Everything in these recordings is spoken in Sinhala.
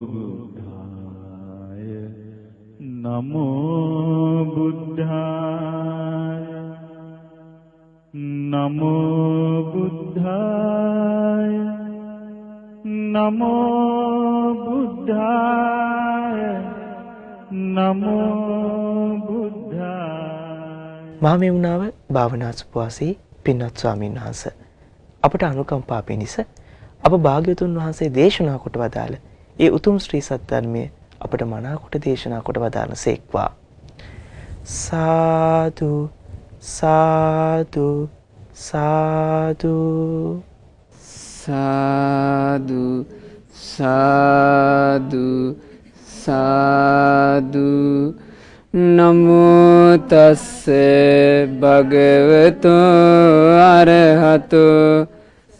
බුද්ධාය නමෝ බුද්ධාය නමෝ බුද්ධාය නමෝ බුද්ධාය නමෝ බුද්ධාය මහමෙවුනාව භාවනා සුපවාසී පින්වත් ස්වාමීන් වහන්සේ අපට අනුකම්පා පිණිස අප භාග්‍යතුන් වහන්සේ දේශනා කොට වදාළ ඒ උතුම් ශ්‍රී සද්ධර්මය අපට මනාකොට දේශනා කොට වදාළ සේක්වා. සාදු සාදු සාදු සාදු සාදු සාදු නමුතස්ස භගවතෝ අරහතෝ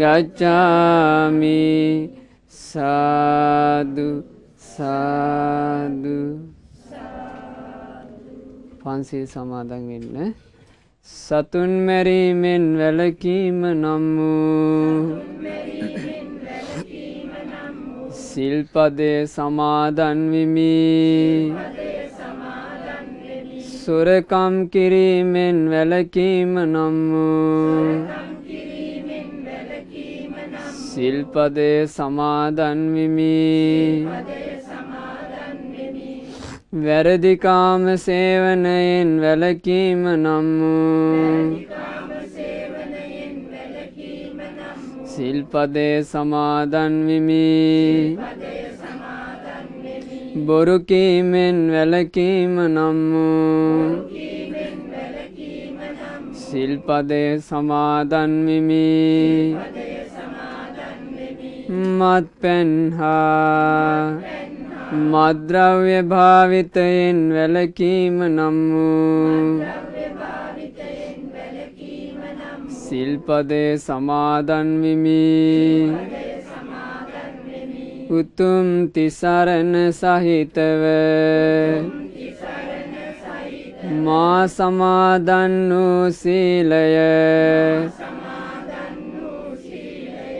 ගච්ඡාමි සාදු සාදු පන්සිල් සමාදන් වෙන්න සතුන් මැරීමෙන් වැලකීම නම් වූ සිල්පදේ සමාදන්විමි සොරකම් කිරීමෙන් වැලකීම නම් වූ සිල්පදේ සමාදන්විමි වැරදිකාම සේවනයෙන් වැලකීම නම් සිල්පදේ සමාදන්විමි බොරුකීමෙන් වැලකීම නම් සිල්පදේ සමාදන්විමි මත් පැන්හා මද්‍රව්‍ය භාවිතයෙන් වැලකීම නම් වූ සිල්පදේ සමාදන්විමි උතුම් තිසරණ සහිතව මා සමාදන් වූ සීලය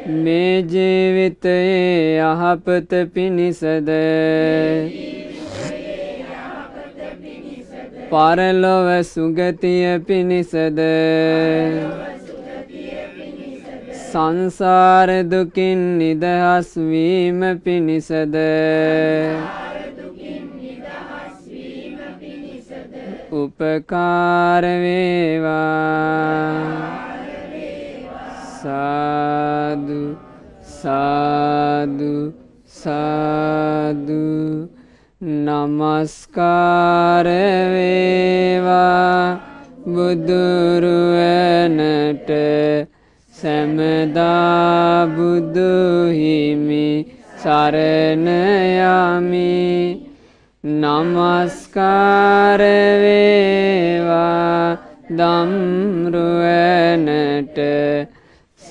මේ ජීවිතයේ යහපත පිණිසද පරලොව සුගතිය පිණිසද සංසාර දුකින් නිදහස් වීම පිණිසද උපකාර වේවා සාදු සාදු සාදු නමස්කාරවේවා බුදුරුවනට සැමදා බුදුහිමි සරණයමි නමස්කාරවේවා දම්රුවනට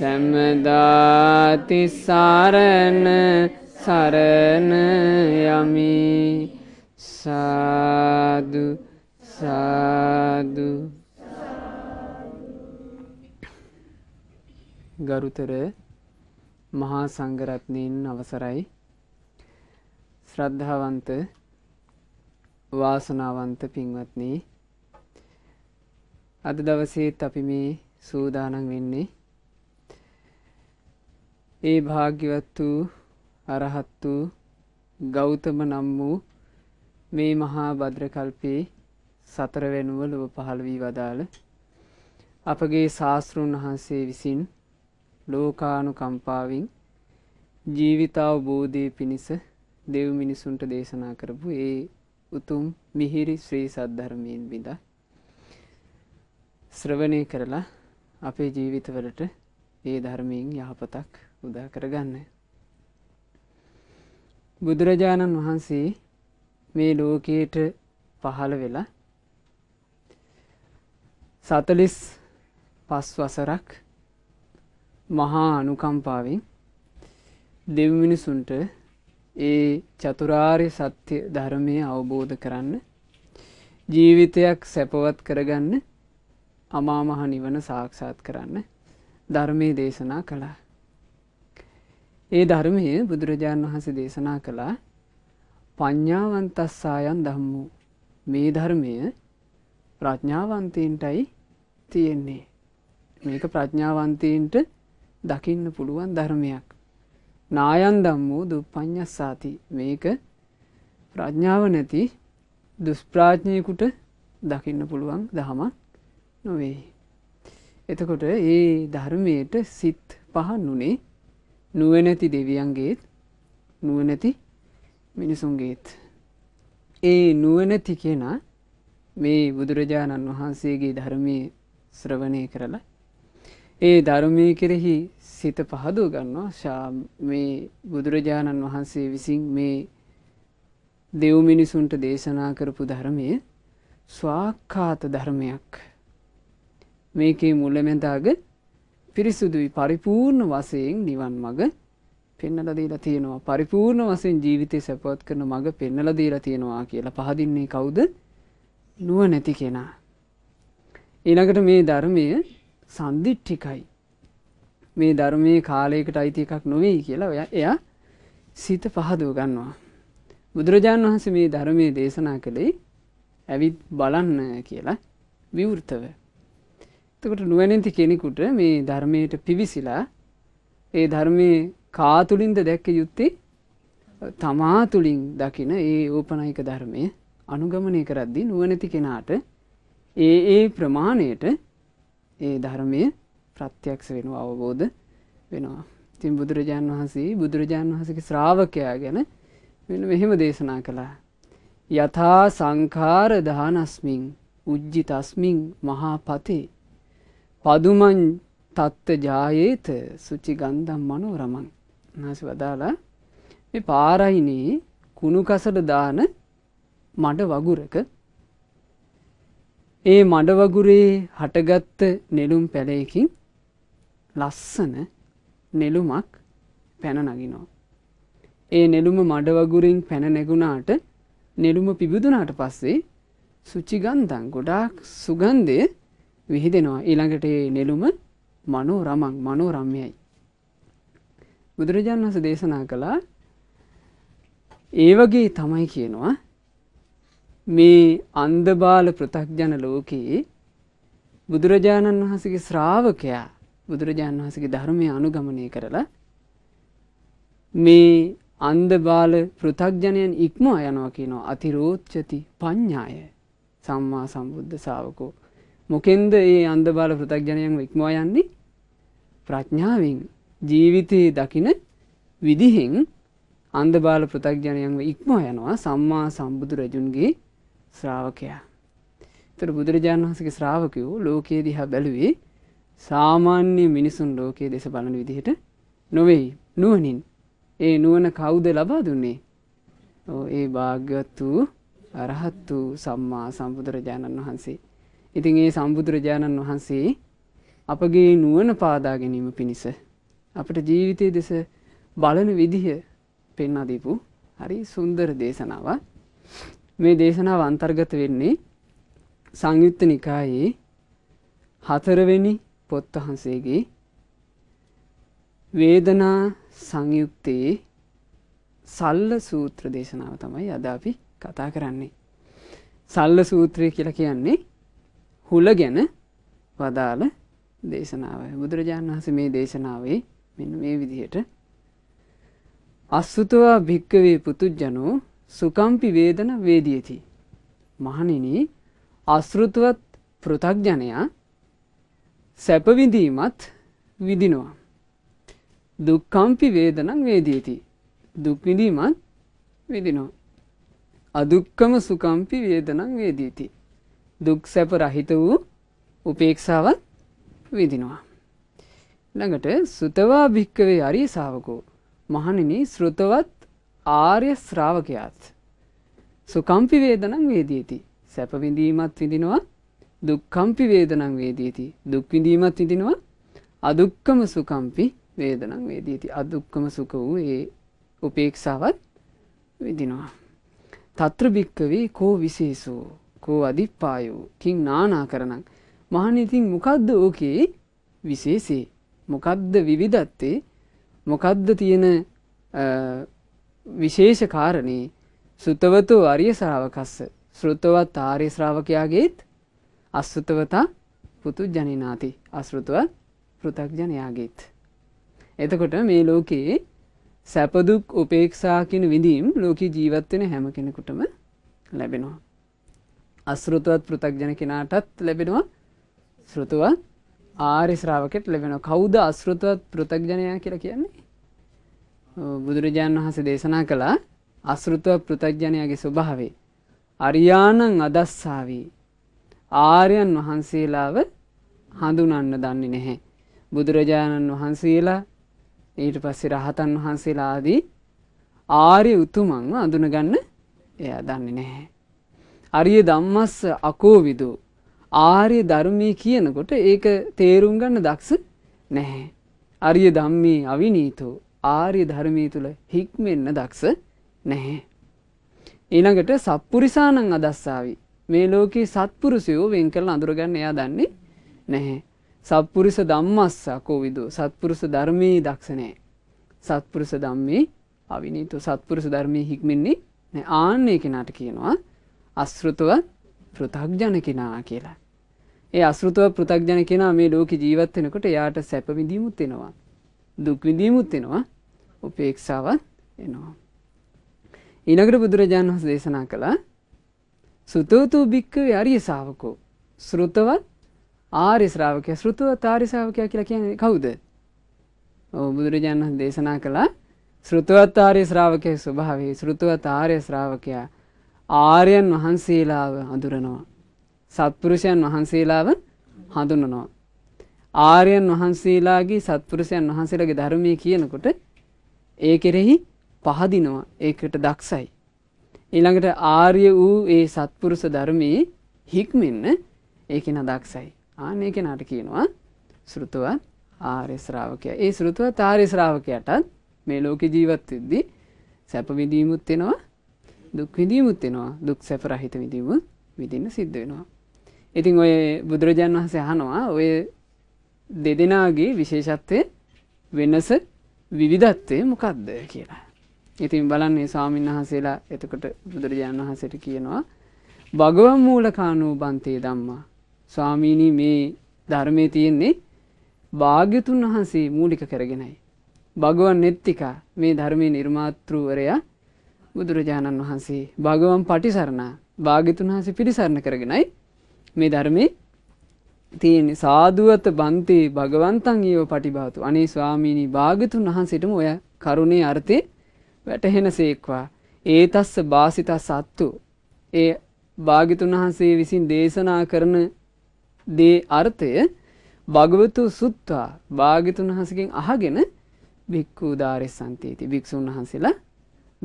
සැමදාති සරණ සරණ යමි සාදු සාදු ගරුතර මහා සංගරත්නයෙන් අවසරයි ශ්‍රද්ධාවන්ත වාසනාවන්ත පින්වත්නී අද දවසේත් අපි මේ සූදානන් වෙන්නේ ඒ භාග්‍යවත් වූ අරහත් වූ ගෞතම නම් වූ මේ මහා භද්‍රකල්පයේ සතර වෙනුව ලොව පහළ වී වදාළ අපගේ ශාස්තෘන් වහන්සේ විසින් ලෝකානුකම්පාවෙන් ජීවිතාවබෝධය පිණිස දෙව් මිනිසුන්ට දේශනා කරපු ඒ උතුම් මිහිරි ශ්‍රී සද්ධර්මයෙන් බිඳ ශ්‍රවණය කරලා අපේ ජීවිතවලට ඒ ධර්මයෙන් යහපතක් උදා කරගන්න. බුදුරජාණන් වහන්සේ මේ ලෝකයට පහළ වෙලා සතලිස් පස් වසරක් මහා අනුකම්පාවෙන් දෙව්මිනිසුන්ට ඒ චතුරාර්ය සත්‍ය ධර්මය අවබෝධ කරන්න ජීවිතයක් සැපවත් කරගන්න අමාමහ නිවන සාක්ෂාත් කරන්න ධර්මය දේශනා කළා ඒ ධර්මය බුදුරජාණන් වහන්සේ දේශනා කළා පඤ්ඥාවන්තස්සායන් දම්මු මේ ධර්මය ප්‍රඥාවන්තීන්ටයි තියෙන්නේ. මේක ප්‍රඥාවන්තීන්ට දකින්න පුළුවන් ධර්මයක්. නායන් දම්මූ දු ප්ඥස්සාති මේක ප්‍රඥාව නැති දුස්ප්‍රාඥයකුට දකින්න පුළුවන් දහමක් නොවෙයි. එතකොට ඒ ධර්මයට සිත් පහන් වුනේ නුවනැති දෙවියන්ගේත් නුවනැති මිනිසුන්ගේත්. ඒ නුවනැති කියෙනා මේ බුදුරජාණන් වහන්සේගේ ධර්මය ශ්‍රවණය කරලා. ඒ ධර්මය කෙරෙහි සිත පහදු ගන්නවා ශා මේ බුදුරජාණන් වහන්සේ විසින් මේ දෙව් මිනිසුන්ට දේශනා කරපු ධර්මය ස්වාක්කාත ධර්මයක් මේකේ මුලමැදාගත් පිරිසුදුයි පරිපූර්ණ වශයෙන් නිවන් මඟ පෙන්නලා දීලා තියෙනවා. පරිපූර්ණ වශයෙන් ජීවිතේ සපවත් කරන මඟ පෙන්නලා දීලා තියෙනවා කියලා පහදින්නේ කවුද? නුවණැති කෙනා. ඊළඟට මේ ධර්මය සම්දිට්ඨිකයි. මේ ධර්මයේ කාලයකට අයිති එකක් නොවේ කියලා ඔයා එයා සිත පහදුව ගන්නවා. බුදුරජාණන් වහන්සේ මේ ධර්මයේ දේශනා කළේ ඇවිත් බලන්න කියලා විවෘතව. තකට නුවනැති කෙනෙකුට මේ ධර්මයට පිවිසිලා ඒ ධර්මය කාතුලින්ද දැක්ක යුත්තේ තමා තුළින් දකින ඒ ඕපනයික ධර්මය අනුගමනය කරද්දි නුවනැති කෙනාට ඒ ඒ ප්‍රමාණයට ඒ ධර්මය ප්‍රත්‍යක්ෂ වෙන අවබෝධ වෙනවා. තින් බුදුරජාණන් වහන්සේ බුදුරජාණන් වහසක ශ්‍රාවකයා ගැන වෙන මෙහෙම දේශනා කළා. යථා සංකාර දානස්මින් උජ්ජි තස්මින් මහා පතේ පදුමන් තත්ත ජායේත සුචි ගන්ධම් මනෝරමන් නාසි වදාලා මේ පාරයිනේ කුණුකසට දාන මඩ වගුරක ඒ මඩ වගුරේ හටගත්ත නෙළුම් පැලයකින් ලස්සන නෙළුමක් පැන නගිනෝ. ඒ නෙළුම මඩවගුරින් පැන නැගුණාට නෙළුම පිබිදුනාට පස්සේ සුචිගන්දන් ගොඩාක් සුගන්දය විහිදෙනවා ඊළඟට නෙළුම මනෝ රමං මනෝ රම්යයි. බුදුරජාණන් වස දේශනා කළා ඒ වගේ තමයි කියනවා මේ අන්දබාල පෘථක්ජන ලෝකයේ බුදුරජාණන් වහසගේ ශ්‍රාවකයා බුදුරජාණන් වහසගේ ධර්මය අනුගමනය කරලා මේ අන්දබාල පෘථක්ජනයන් ඉක්ම යනවා කියනවා අතිරෝච්චති ප්ඥාය සම්මා සම්බුද්ධ සාාවකෝ මොකෙන්ද ඒ අන්ද බාල පෘතක්ජනයන් ඉක්මවා යන්නේ ප්‍රඥාවෙන් ජීවිතයේ දකින විදිහෙන් අන්ද බාල පෘතක්ජනයන්ව ඉක්මවා යනවා සම්මා සම්බුදු රජුන්ගේ ශ්‍රාවකයා. තර බුදුරජාණන් වහසගේ ශ්‍රාවකයෝ ලෝකයේ දිහා බැලුවේ සාමාන්‍ය මිනිසුන් ලෝකයේ දෙස බලන විදිහට නොවෙයි නුවනින් ඒ නුවන කවුද ලබා දුන්නේ ඒ භාග්‍යවත් වූ අරහත් වූ සම්මා සම්බුදුරජාණන් වහන්සේ ඉතින් ඒ සම්බුදුරජාණන් වහන්සේ අපගේ නුවන පාදා ගැනීම පිණිස අපට ජීවිතය දෙස බලන විදිහ පෙන්නදීපු හරි සුන්දර දේශනාව මේ දේශනාව අන්තර්ගත වෙන්නේ සංයුත්ත නිකායේ හතරවෙනි පොත් වහන්සේගේ වේදනා සංයුක්තයේ සල්ල සූත්‍ර දේශනාව තමයි අද අපි කතා කරන්නේ. සල්ල සූත්‍රය කියලා කියන්නේ හුල ගැන වදාළ දේශනාව බුදුරජාණන් වහස මේ දේශනාවේ මෙන්න මේ විදිහට අස්සුතවා භික්කවේ පුතුජ්ජනෝ සුකම්පි වේදන වේදියති. මහනිනි අස්ෘතුවත් පෘථක්ජනයා සැපවිඳීමත් විදිනවා. දුක්කම්පි වේදනං වේදීති. දුක්විඳීමත් විදිනවා. අදුක්කම සුකම්පි වේදනං වේදීති. දුක් සැප රහිත වූ උපේක්ෂාවත් විඳිනවා. ළඟට සුතවා භික්කවේ අරිය ශාවකෝ මහණෙනි ශෘතවත් ආර්ය ශ්‍රාවකයාත් සුකම්පි වේදනං වේදීති සැප විඳීමත් විඳිනවා දුක්කම්පි වේදනං වේදීති දුක් විඳීමත් විඳිනවා අදුක්කම සුකම්පි වේදනං වේදීති අදුක්කම සුඛ වූ ඒ උපේක්ෂාවත් විඳිනවා තත්‍ර භික්කවේ කෝ විශේෂෝ කෝ අධිප්පායෝ කින් නානා කරනං මහනිතින් මොකක්ද ඕකේ විශේෂේ මොකක්ද විවිධත්තේ මොකක්ද තියෙන විශේෂ කාරණේ සුතවතෝ අරිය ශ්‍රාවකස්ස ශෘතවත් ආර්ය ශ්‍රාවකයාගේත් අස්සුතවතා පුතු ජනිනාති අස්ෘතව පෘථක්ජනයාගේත්. එතකොට මේ ලෝකයේ සැපදුක් උපේක්ෂාකින විඳීම් ලෝක ජීවත්වෙන හැම කෙනෙකුටම ලැබෙනවා. අස්ෘතුවත් පෘතක්ජන කෙනාටත් ලැබෙනවා ශෘතුව ආරි ශ්‍රාවකෙට ලැබෙන කෞුද අස්ෘතුවත් පෘතක්ජනයා කියලා කියන්නේ බුදුරජාණන් වහස දේශනා කළා අස්ෘතුව පෘතක්ජනයාගේ ස්වභාවේ අරියානං අදස්සාවී ආර්යන් වහන්සේලාව හඳුනන්න දන්නේ නැහැ. බුදුරජාණන් වහන්සේලා ඊට පස්සේ රහතන් වහන්සේලාදී ආර්ය උතුමන්ව අඳුනගන්න එයා දන්නේ නැහැ. අරිය ධම්මස්ස අකෝවිදු ආර්ය ධර්මයේ කියනකොට ඒක තේරුම් ගන්න දක්ෂ නැහැ. අරිය ධම්මේ අවිනීතෝ ආර්ය ධර්මයේ තුල හික්මෙන්න දක්ෂ නැහැ. ඊළඟට සත්පුරිසානං අදස්සාවි. මේ ලෝකේ සත්පුරුෂයෝ වෙන් කරලා අඳුරගන්න එයා දන්නේ නැහැ. සත්පුරුෂ ධම්මස්ස අකෝවිදෝ සත්පුරුෂ ධර්මයේ දක්ෂ නැහැ. සත්පුරුෂ ධම්මේ අවිනීතෝ සත්පුරුෂ ධර්මයේ හික්මෙන්නේ නැහැ. ආන්නේ කෙනාට කියනවා අස්ෘතුව පෘතක්ජන කෙනා කියලා. ඒ අස්ෘතුව පෘතක්ජන කෙනා මේ ලෝක ජීවත්වෙනකොට යාට සැපවිඳීමුත් එෙනවා. දුක්විඳීමුත් එෙනවා උපේක්ෂාවත් එනවා. ඉනගට බුදුරජාණන් වහස දේශනා කළ සුතෝතු භික්කවේ අරිය සාාවකෝ සෘතවත් ආරිස්රාවකය සෘතුව තාරිසාාවකයා කියලා කියන කවුද. බුදුරජාණන් දේශනා කළ සෘතුවත් ආරය ශ්‍රාවකය ස්වභාවේ සෘතුවත් ආරය ශ්‍රාවකයා ආර්යයන් වහන්සේලාව හඳුරනවා. සත්පුරුෂයන් වහන්සේලාව හඳුනනවා. ආර්යයන් වහන්සේලාගේ සත්පුරුෂයන් වහන්සේලාගේ ධර්මය කියනකොට ඒ කෙරෙහි පහදිනවා ඒකට දක්ෂයි. ඊළඟට ආර්ය වූ ඒ සත්පුරුෂ ධර්මයේ හික්මෙන්න ඒකෙන දක්ෂයි. ආන ඒ කෙනාට කියනවා සෘතුවත් ආර්ය ශ්‍රාවකයා. ඒ සෘතුවත් ආර්ය ශ්‍රාවකයාටත් මේ ලෝක ජීවත් වෙද්දී සැප විඳීමුත් වෙනවා දුක් විඳීමුත් වෙනවා දුක් සැප රහිත විඳීම විඳින්න සිද්ධ වෙනවා. ඉතින් ඔය බුදුරජාන් වහන්සේ අහනවා ඔය දෙදෙනාගේ විශේෂත්වය වෙනස විවිධත්වය මොකක්ද කියලා. ඉතින් බලන්නේ ස්වාමීන් වහන්සේලා එතකොට බුදුරජාණන් වහන්සට කියනවා භගවන් මූලකානූ බන්තය දම්මා ස්වාමීණී මේ ධර්මය තියෙන්නේ භාග්‍යතුන් වහන්සේ මූලික කරගෙනයි. භගවන් නෙත්තිකා මේ ධර්මය නිර්මාතෘවරයා බුදුරජාණන් වහන්සේ භගවන් පටිසරණ භාගිතුන් වහන්සේ පිරිසරණ කරගෙනයි මේ ධර්මය තියෙන සාදුවත බන්තේ භගවන්තන් ඒව පටිභාතු අනේ ස්වාමීණී භාගතුන් වහන්සේටම ඔය කරුණේ අර්ථය වැටහෙන සේක්වා. ඒ තස්ස බාසිතා සත්තු. ඒ භාගිතුන් වහන්සේ විසින් දේශනා කරන දේ අර්ථය භගවතු සුත්වා භාගිතුන් වහසකින් අහගෙන භික්කූ ධාරෙ සන්තීති භික්‍ෂූන් වහන්සේලා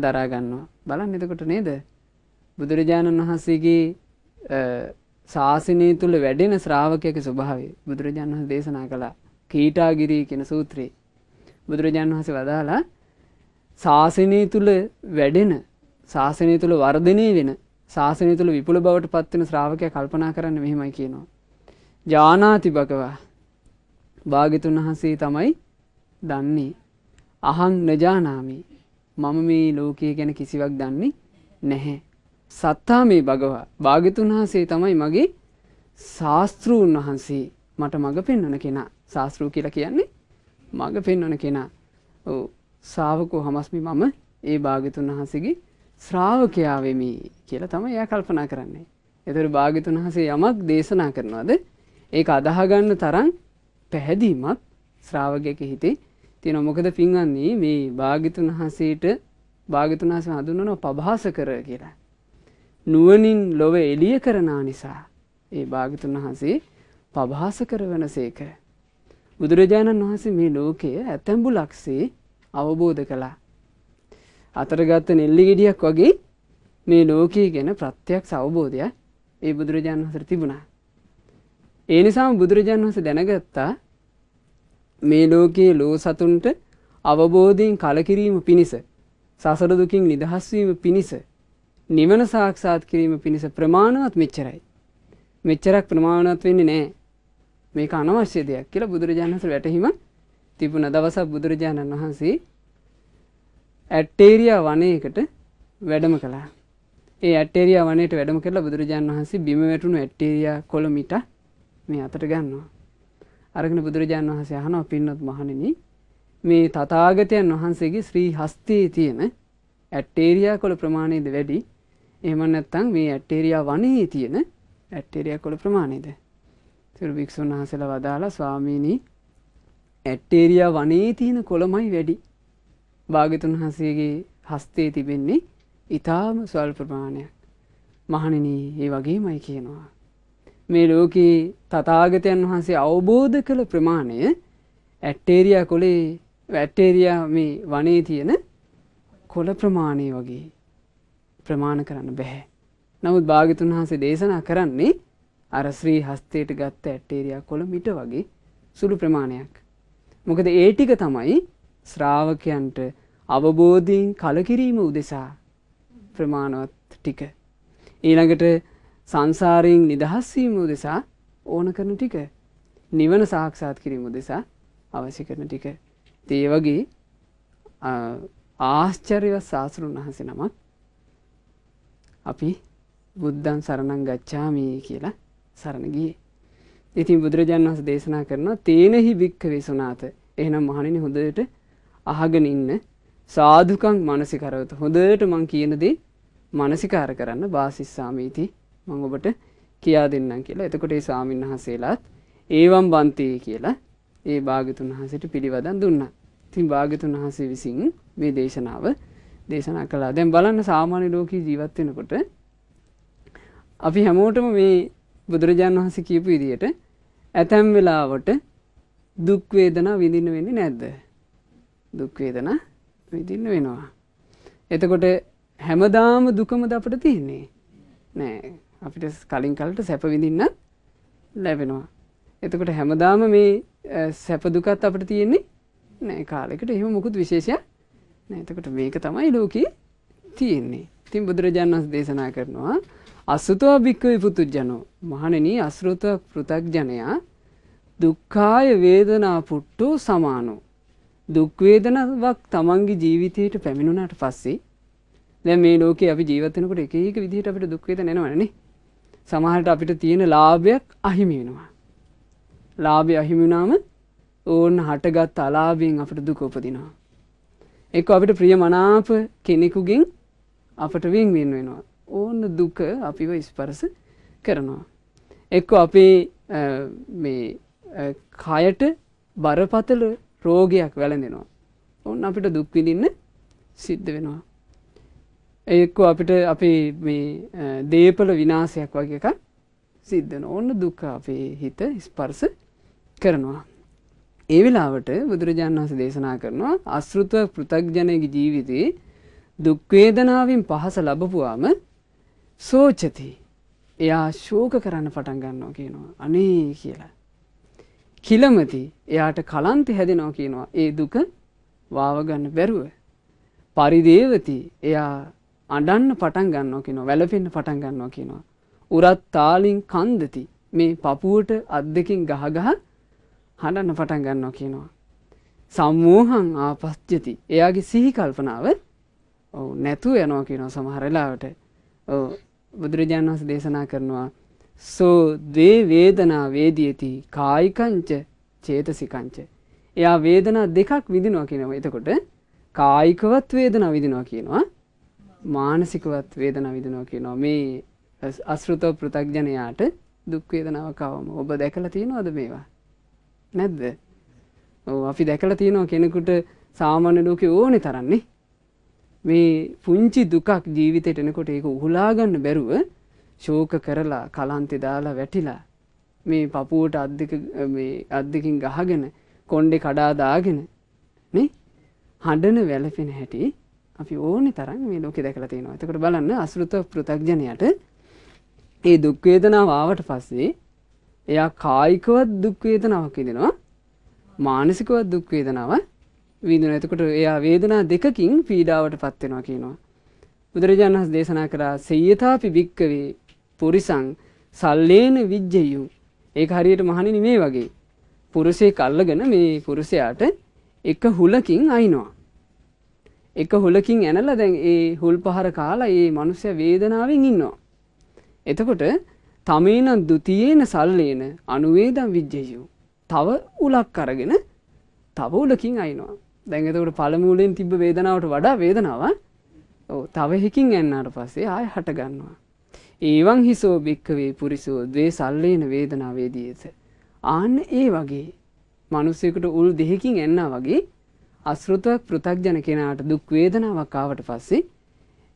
දරාගන්නවා. බලන්න එතකොට නේද. බුදුරජාණන් වහන්සේගේ ශාසනය තුළ වැඩෙන ශ්‍රාවකයක ස්වභාවේ බුදුරජාණන් වහ දේශනා කළා කීටාගිරී කෙන සූත්‍රයේ. බුදුරජාණන් වහස වදාලා ශාසනය තුළ වැඩෙන ශාසනය තුළ වර්ධනය වෙන ශාසනය තුළ විපුල බවට පත්වෙන ශ්‍රාවකය කල්පනා කරන්න මෙහෙමයි කියනවා. ජානාති භගවා භාගිතුන් වහන්සේ තමයි දන්නේ. අහං නජානාමී මම මේ ලෝකය ගැන කිසිවක් දන්නේ නැහැ. සත්තා මේ භගවා භාගතුන් වහන්සේ තමයි මගේ ශාස්තෘූන් වහන්සේ මට මඟ පෙන්වන කෙනා ශාස්තෘූ කියලා කියන්නේ මඟ පෙන්වන කෙනා සාාවකෝ හමස්මි මම ඒ භාගතුන් වහන්සේගේ ශ්‍රාවකයාවමි කියලා තම එය කල්පනා කරන්නේ. එතුර භාගතුන් වහසේ යමක් දේශනා කරනවාද ඒක අදහගන්න තරන් පැහැදීමත් ශ්‍රාවගයක හිතේ තියෙන මොකද පින්වන්නේ මේ භාගිතුන් හසේට භාගිතුන් හස හඳුන්වන පබහස කර කියලා. නුවනින් ලොව එළිය කරනා නිසා ඒ භාගිතුන් වහන්සේ පබහස කරවන සේක. බුදුරජාණන් වහන්සේ මේ ලෝකය ඇතැම්බු ලක්සේ අවබෝධ කළා. අතරගත්ත නෙල්ලි ගෙඩියක් වගේ මේ ලෝකයේ ගැන ප්‍රත්‍යයක් අවබෝධයක් ඒ බුදුරජාණන් වහසර තිබුණා. ඒ නිසාම බුදුරජාණන් වහස දැනගත්තා මේ ලෝකයේ ලෝ සතුන්ට අවබෝධයෙන් කලකිරීම පිණිස සසරදුකින් නිදහස්වීම පිණිස නිවන සාක්ෂාත් කිරීම පිණිස ප්‍රමාණවත් මෙච්චරයි. මෙච්චරක් ප්‍රමාණවත් වෙන්නේ නෑ මේක අනවශ්‍ය දෙයක් කියලා බුදුරජාණන්ස වැටහිම තිබුණ දවස බුදුරජාණන් වහන්සේ ඇට්ටේරියා වනයකට වැඩම කලා ඒ ඇටේරියා වනයට වැඩම කරලා බුදුරජාණන් වහන්සේ බිම වැටුණු ඇට්ටේරියා කොළමිට මේ අතට ගන්නවා අරගෙන බුදුරජාණන් වහන්සේ අහනෝ පින්නොත් මහණෙනි මේ තථාගතයන් වහන්සේගේ ශ්‍රී හස්තයේ තියෙන ඇට්ටේරියා කොළ ප්‍රමාණයද වැඩි එහෙම නැත්නම් මේ ඇට්ටේරියා වනයේ තියෙන ඇට්ටේරියා කොළ ප්‍රමාණයද සිරු භික්ෂුන් වහන්සේලා වදාලා ස්වාමීනි ඇට්ටේරියා වනයේ තියෙන කොළමයි වැඩි භාග්‍යතුන් වහන්සේගේ හස්තේ තිබෙන්නේ ඊටාම ස්වල්ප ප්‍රමාණයක් මහණෙනි ඒ වගේමයි කියනවා මේ ලෝකයේ තතාගතයන් වහන්සේ අවබෝධ කළ ප්‍රමාණය ඇට්ටේරයා කොලේ වැට්ටේරයා මේ වනේ තියෙන කොළ ප්‍රමාණය වගේ ප්‍රමාණ කරන්න බැහැ. නමුත් භාගිතුන් වහන්සේ දේශනා කරන්නේ අරස්්‍රී හස්තයට ගත්ත ඇට්ටේරයා කොළ මිට වගේ සුළු ප්‍රමාණයක්. මොකද ඒ ටික තමයි ශ්‍රාවකයන්ට අවබෝධීන් කලකිරීම උදෙසා ප්‍රමාණවත් ටික. ඊළඟට සංසාරයෙන් නිදහස්වීම උදෙසා ඕන කරන ටික නිවන සාක්ෂාත් කිරීම උදෙසා අවශ්‍ය කරන ටික තේවගේ ආශ්චර්යව ශාසරුන් වහස නමක් අපි බුද්ධන් සරණං ගච්ඡාමී කියලා සරණගිය. ඉතින් බුදුරජාන් වහස දේශනා කරනවා තේනෙහි භික්ක වෙසුනාත එහනම් මහනිනි හොඳට අහගෙන ඉන්න සාධකං මනසිකරවත හොඳට මං කියනදේ මනසිකාර කරන්න වාසිස්සාමීති මංඔබට කියා දෙන්නම් කියලා එතකොට ඒ සාමීන් වහසේලාත් ඒවම් බන්තයේ කියලා ඒ භාගතුන් වහසට පිළිවදන් දුන්න තින් භාගතුන් වහසේ විසින් මේ දේශනාව දේශනා කලා දැන් බලන්න සාමාන්‍ය ලෝකී ජීවත්වෙනකොට අපි හැමෝටම මේ බුදුරජාණන් වහස කියපු විදියට ඇතැම් වෙලාවට දුක්වේදනා විඳින්න වෙන්නේ නැද්ද දුක්වේදනා විඳින්න වෙනවා එතකොට හැමදාම දුකමද අපට තියන්නේ නෑ අපිට කලින් කලට සැප විඳින්න ලැබෙනවා. එතකොට හැමදාම මේ සැපදුකත් අපට තියෙන්නේ නෑ කාලෙකට එහෙම මුකුත් විශේෂයක් නැතකොට මේක තමයි ලෝකී තියෙන්නේ. ඉතින් බුදුරජාණන් වහන්සේ දේශනා කරනවා අසුතෝ භික්ඛවේ පුතුජනෝ මහණෙනි අසෘත පෘ탁ජනයා දුක්ඛාය වේදනා පුට්ටු සමානෝ දුක් වේදනාවක් තමන්ගේ ජීවිතයට පැමිණුණාට පස්සේ දැන් මේ ලෝකේ අපි ජීවත් වෙනකොට එක එක විදිහට අපිට දුක් වේදනා එනවනේ සමහට අපිට තියෙන ලාභයක් අහිමි වෙනවා. ලාභය අහිමිනාම ඕන් හටගත් අලාභයෙන් අපට දුකෝපදිනවා. එක් අපිට ප්‍රිය මනාප කෙනෙකුගෙන් අපට වෙන් වෙන් වෙනවා. ඕන්න දුක අපිව ඉස්පරස කරනවා. එක්ක අපේ කයට බරපතල රෝගයක් වැලඳෙනවා. ඔන්න අපිට දුක්විදින්න සිද්ධ වෙනවා. එක්කෝ අපිට අපේ මේ දේපල විනාශයක් වගේ එකක් සිද්ධන ඕන්න දුක්ක අපේ හිත ස්පර්ස කරනවා. ඒ වෙලාවට බුදුරජාණන් වහස දේශනා කරනවා අස්ෘතව පෘතක්ජනයගේ ජීවිතයේ දුක්වේදනාවෙන් පහස ලබපුවාම සෝචති එයා ශෝක කරන්න පටන් ගන්නවා කියනවා අනේ කියලා. කිලමති එයාට කලන්ති හැදෙනවා කියනවා ඒ දුක වාවගන්න බැරුව. පරිදේවති එයා අඩන්න පටන් ගන්නවා කියනවා වැළපෙන්න පටන් ගන්නවා කියනවා. උරත් තාලින් කන්දති මේ පපුවට අත් දෙකින් ගහගහ හඬන්න පටන් ගන්නවා කියනවා. සම්මෝහං ආපස්්චති එයාගේ සිහි කල්පනාව ඔවු නැතුව යනවා කියනවා සමහරලාවට බුදුරජාණන් වහස දේශනා කරනවා සෝ දේ වේදනා වේදියති කායිකංච චේතසිකංච එයා වේදනා දෙකක් විදිනවා කියනවා එතකොට කායිකවත් වේදනා විදිනවා කියනවා මානසිකවත් වේදනා විඳිනවා කියනවා මේ අශෘතව පෘථග්ජනයාට දුක් වේදනාව කවම ඔබ දැකලා තියෙනවද මේවා නැද්ද ඔව් අපි දැකලා තියෙනවා කෙනෙකුට සාමාන්‍ය ලෝකේ ඕනේ තරන්නේ මේ පුංචි දුකක් ජීවිතේට එනකොට ඒක උහුලා ගන්න බැරුව ශෝක කරලා කලන්තේ දාලා වැටිලා මේ පපුවට අත් දෙක මේ අත් දෙකින් ගහගෙන කොණ්ඩේ කඩා දාගෙන නේ හඬන වැළපෙන හැටි අපි ඕනි තරම් මේ ලෝකෙ දැකලා තියෙනවා. එතකොට බලන්න අසෘත පෘථග්ජනයට ඒ දුක් වේදනාව ආවට පස්සේ එයා කායිකවත් දුක් වේදනාවක් විඳිනවා. මානසිකවත් දුක් වේදනාවක් විඳිනවා. එතකොට එයා වේදනා දෙකකින් පීඩාවටපත් වෙනවා කියනවා. බුදුරජාණන් වහන්සේ දේශනා කළා සේයතාපි වික්කවේ පුරිසං සල්ලේන විජ්ජයු. ඒක හරියට මහණෙනි මේ වගේ. පුරුෂයෙක් අල්ලගෙන මේ පුරුෂයාට එක හුලකින් අයිනවා. එක හුලකින් ඇනලා දැන් ඒ හුල් පහර කාලා ඒ මනුස්සය වේදනාවෙන් ඉන්නවා. එතකොට තමේන දුතියේන සල්ලේන අනුවේදම් විජ්ජයෝ. තව උලක් අරගෙන තව උලකින් අයිනවා. දැන් එතකොට පළමුූලෙන් තිබ්බ වේදනාවට වඩා වේදනාව තව හිකින් ඇන්නාට පස්සේ ආය හටගන්නවා. ඒවන් හිසෝ භික්කවේ පුරිසෝ දේ සල්ලේන වේදනාවේදීස. ආන්න ඒ වගේ මනුස්සයකට උල් දෙහෙකින් එන්නා වගේ අසෘතව පෘථග්ජන කෙනාට දුක් වේදනාවක් ආවට පස්සේ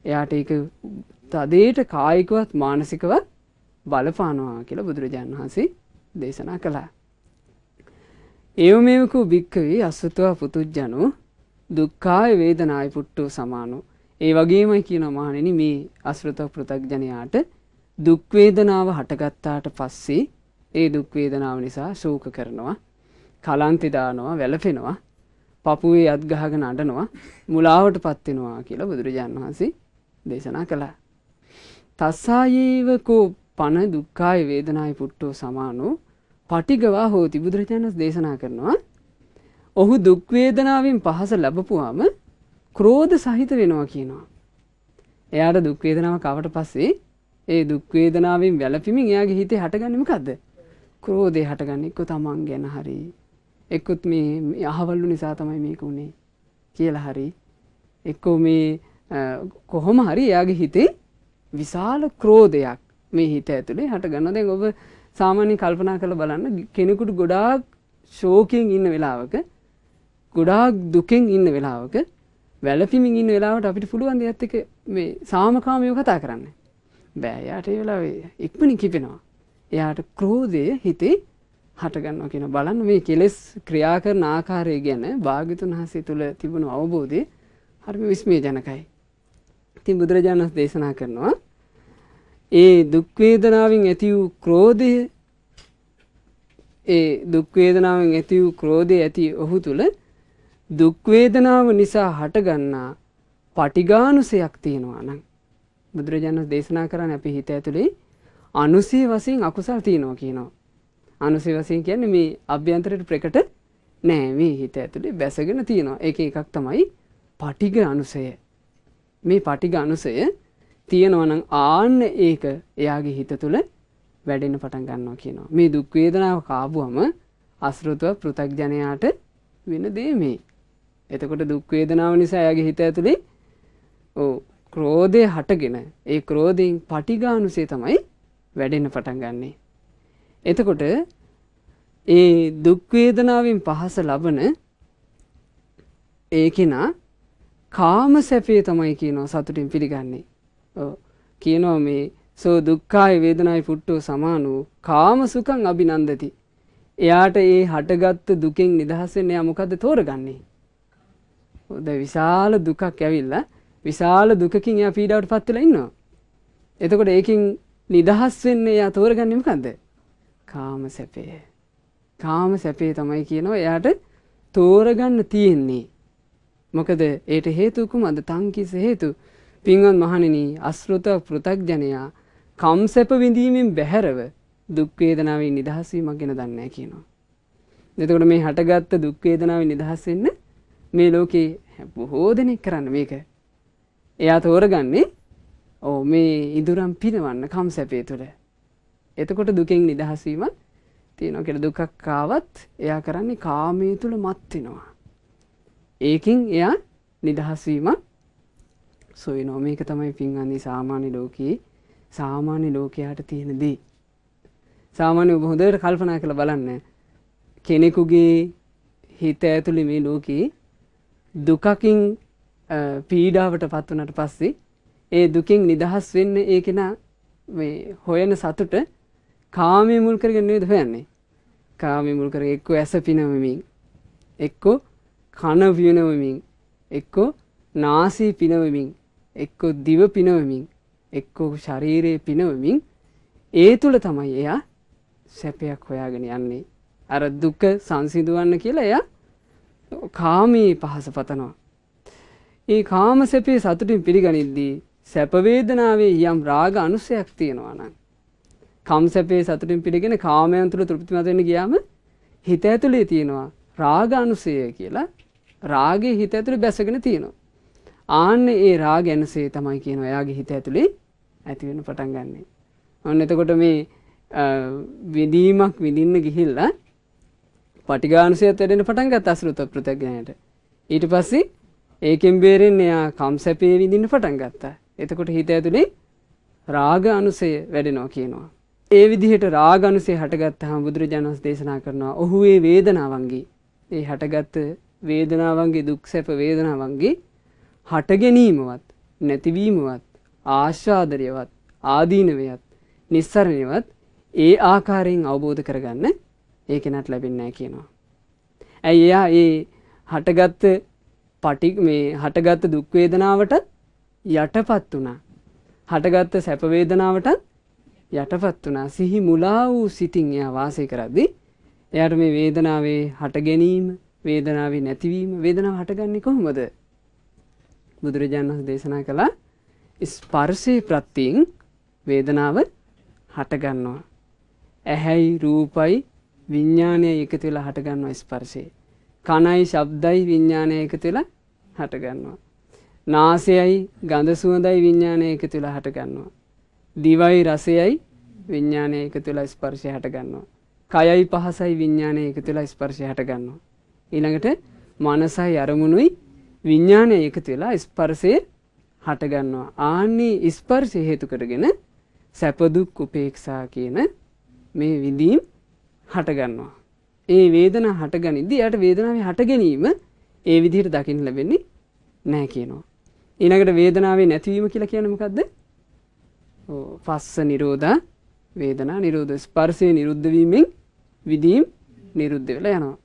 එයාට ඒක තදේට කායිකවත් මානසිකවත් බලපානවා කියලා බුදුරජාණන් වහන්සේ දේශනා කළා. ඒව මේකු භික්කවී අසුතවා පුතුජ්ජනු දුක්කාය වේදනායි පුට්ටු සමානු. ඒ වගේමයි කියන මහණෙනි මේ අසෘතව පෘථග්ජනයාට දුක්වේදනාව හටගත්තාට පස්සේ ඒ දුක්වේදනාව නිසා ශෝක කරනවා කලන්තිදානවා වැලපෙනවා පපුවේ අත් ගහගෙන අඬනවා මුලාවට පත් වෙනවා කියලා බුදුරජාණන් වහන්සේ දේශනා කළා. තස්සායේවකෝ පන දුක්ඛාය වේදනායි පුට්ටෝ සමානෝ පටිගවා හෝති බුදුරජාණන් දේශනා කරනවා. ඔහු දුක් වේදනාවෙන් පහස ලැබපුවාම ක්‍රෝධ සහිත වෙනවා කියනවා. එයාට දුක් වේදනාවක් ආවට පස්සේ ඒ දුක් වේදනාවෙන් වැළපීමෙන් එයාගේ හිතේ හටගන්නේ මොකද්ද? ක්‍රෝධය හටගන්නේ කො තමන් ගැන හරියි එක්කුත් මේ අහවල්ලු නිසා තමයි මේක උනේ කියලා හරි එක්කෝ මේ කොහොම හරි එයාගේ හිතේ විශාල ක්‍රෝධයක් මේ හිත ඇතුළේ හට ගන්න දැන් ඔබ සාමාන්‍ය කල්පනා කරලා බලන්න කෙනෙකුට ගොඩාක් ශෝකයෙන් ඉන්න වෙලාවක ගොඩාක් දුකෙන් ඉන්න වෙලාවක වැළපිමින් ඉන්න වෙලාවට අපිට පුළුවන් දෙයත් එක මේ සාමකාමීව කතා කරන්න බෑ එයාට ඒ වෙලාවේ ඉක්මනින් කිපෙනවා එයාට ක්‍රෝධය හිතේ හටගන්නවා කියන බලන්න මේ කෙලෙස් ක්‍රියා කරන ආකාරය ගැන භාගිතුන් හසේ තුළ තිබුණු අවබෝධය හරිම විස්මය ජනකයි. ඉතින් බුදුරජාණන් දේශනා කරනවා ඒ දුක්වේදනාවෙන් ඇති වූ ක්‍රෝධය ඒ දුක්වේදනාවෙන් ඇති වූ ක්‍රෝධය ඇති ඔහු තුළ දුක්වේදනාව නිසා හටගන්නා පටිගානුසයක් තියෙනවා නම් බුදුරජාණන් දේශනා කරන්න අපි හිත ඇතුළේ අනුසය වසින් අකුසල් තියෙනවා කියනවා අනුසය වශයෙන් කියන්නේ මේ අභ්‍යන්තරයට ප්‍රකට නෑ මේ හිත ඇතුලේ බැසගෙන තියෙනවා. ඒක එකක් තමයි පටිග අනුසය. මේ පටිග අනුසය තියෙනවා නම් ආන්න ඒක එයාගේ හිත තුළ වැඩෙන්න පටන් ගන්නවා කියනවා. මේ දුක් වේදනාව කාබුවම අසෘතව පෘථග්ජනයාට වෙන දේ මේ. එතකොට දුක් වේදනාව නිසා එයාගේ හිත ඇතුලේ ඔව් ක්‍රෝධය හටගෙන ඒ ක්‍රෝධයෙන් පටිගානුසය තමයි වැඩෙන්න පටන් ගන්නන්නේ. එතකොට ඒ දුක් වේදනාවෙන් පහස ලබන ඒ කෙනා කාම සැපේ තමයි කියනවා සතුටින් පිළිගන්නේ. ඔව්. කියනවා මේ සෝ දුක්ඛාය වේදනායි පුට්ටෝ සමානෝ කාම සුඛං අබිනන්දති. එයාට ඒ හටගත්තු දුකෙන් නිදහස් වෙන්න යා මොකද්ද තෝරගන්නේ? ඔද විශාල දුකක් ඇවිල්ලා විශාල දුකකින් එයා පීඩාවට පත් වෙලා ඉන්නවා. එතකොට ඒකෙන් නිදහස් වෙන්න එයා තෝරගන්නේ මොකද්ද? කාම සැපේ. කාම සැපේ තමයි කියනවා එයාට තෝරගන්න තියෙන්නේ. මොකද ඒට හේතුකුම අද තංකිස හේතු. පින්වන් මහණෙනී අස්ෘත පෘතග්ජනයා කම් සැප විඳීමෙන් බැහැරව දුක්වේදනාවෙන් නිදහස් වීමක් ගැන දන්නේ නැහැ කියනවා. එතකොට මේ හටගත්ත දුක්වේදනාවෙන් නිදහස් වෙන්න මේ ලෝකේ බොහෝ දෙනෙක් කරන්න මේක. එයා තෝරගන්නේ ඕ මේ ඉඳුරම් පිනවන්න කම් සැපේ තුළ. එතකොට දුකෙන් නිදහසීම තියෙනවා කියලා දුකක් කාවත් එයා කරන්නේ කාමයේ තුල මත් වෙනවා. ඒකින් එයා නිදහසීම සොයනවා. මේක තමයි පින්වන්දි සාමාන්‍ය ලෝකයේ සාමාන්‍ය ලෝකයාට තියෙන දේ. සාමාන්‍ය ඔබ හොඳට කල්පනා කරලා බලන්න. කෙනෙකුගේ හිත ඇතුළේ මේ ලෝකයේ දුකකින් පීඩාවට පත් වුණාට පස්සේ ඒ දුකින් නිදහස් වෙන්න ඒ කෙනා මේ හොයන සතුට කාමය මුල් කරගෙන නේද හොයන්නේ කාමය මුල් කරගෙන එක්කෝ ඇස පිනවමින් එක්කෝ කන පිනවමින් එක්කෝ නාසය පිනවමින් එක්කෝ දිව පිනවමින් එක්කෝ ශරීරයේ පිනවමින් ඒ තුළ තමයි එයා සැපයක් හොයාගෙන යන්නේ අර දුක සංසිදුවන්න කියලා එය කාමී පහස පතනවා. ඒ කාම සැපේ සතුටින් පිළිගනිද්දී සැපවේදනාවේ යම් රාග අනුසයක් තියෙනවා නම් කම්සැපේ සතුටින් පිළිගෙන කාමයන් තුළ තෘප්තිමතෙන ගියාම හිත ඇතුළේ තියෙනවා රාගානුසය කියලා රාගේ හිත ඇතුළේ බැසගෙන තියෙනවා. ආන්න ඒ රාග ඇනුසේ තමයි කියනවා එයාගේ හිත ඇතුළේ ඇති වෙන පටන් ගන්නෙ. ඔන්න එතකොට මේ විඳීමක් විඳින්න ගිහිල්ලා පටිගානුසයත් වැඩෙන පටන් ගත්තා අසෘත ප්‍රත්‍යඥයට. ඊට පස්සේ ඒකෙන් බේරෙන්න එයා කම්සැපේ විඳින්න පටන් ගත්තා. එතකොට හිත ඇතුළේ රාග අනුසය වැඩෙනවා කියනවා. ඒ විදිහට රාගනුසේ හටගත්තාම බුදුරජාණන් වහන්සේ දේශනා කරනවා ඔහු ඒ වේදනාවන්ගේ ඒ හටගත් වේදනාවන්ගේ දුක් සැප වේදනාවන්ගේ හට ගැනීමවත් නැතිවීමවත් ආශාදරයවත් ආදීනවයත් නිස්සරණයවත් ඒ ආකාරයෙන් අවබෝධ කරගන්න ඒ කෙනත් ලැබෙන්නේ කියනවා. ඇයි එයා ඒ හටගත්ත පටි මේ හටගත්ත දුක්වේදනාවට යටපත් වුණා. හටගත්ත සැපවේදනාවටත් යටපත් වනා සිහි මුලා වූ සිතින් එයා වාසය කරද්දි එයාට මේ වේදනාවේ හට ගැනීම වේදනාවේ නැතිවීම වේදනාව හටගන්නේ කොහොමද බුදුරජාණන් වහන්සේ දේශනා කළා ස්පර්ශේ ප්‍රත්‍යයෙන් වේදනාව හටගන්නවා ඇහැයි රූපයි විඤ්ඥානය එකතු වෙලා හටගන්නවා ස්පර්ශය. කණයි ශබ්දයි විඤ්ඥානය එකතු වෙලා හටගන්නවා. නාසයයි ගඳ සුවඳයි විඤ්ඥානය එකතු වෙලා හටගන්නවා. දිවයි රසයයි විඤ්ඥානය එක තුළ ස්පර්ශය හට ගන්නවා. කයයි පහසයි විඤ්ඥානය එක තුළ ස්පර්ශය හට ගන්නවා. ඊළඟට මනසයි අරමුණුයි විඤ්ඥානය එක තුලා ස්පර්සය හටගන්නවා. ආන්නේ ස්පර්ශය හේතු කරගෙන සැපදුක් උපේක්ෂා කියන මේ විඳීම් හටගන්නවා. ඒ වේදන හටගනිදි යට වේදනාව හට ගැනීම ඒ විදිහට දකින්න ලැබෙන්නේ නෑ කියනවා. ඊනකට වේදනාවේ නැතිවීම කියලා කියනමකක්ද පස්ස නිරෝධ වේදනා නිරෝධ ස්පර්ශය නිරුද්ධ වීමෙන් විදීම් නිරුද්ධ වෙලා යනවා.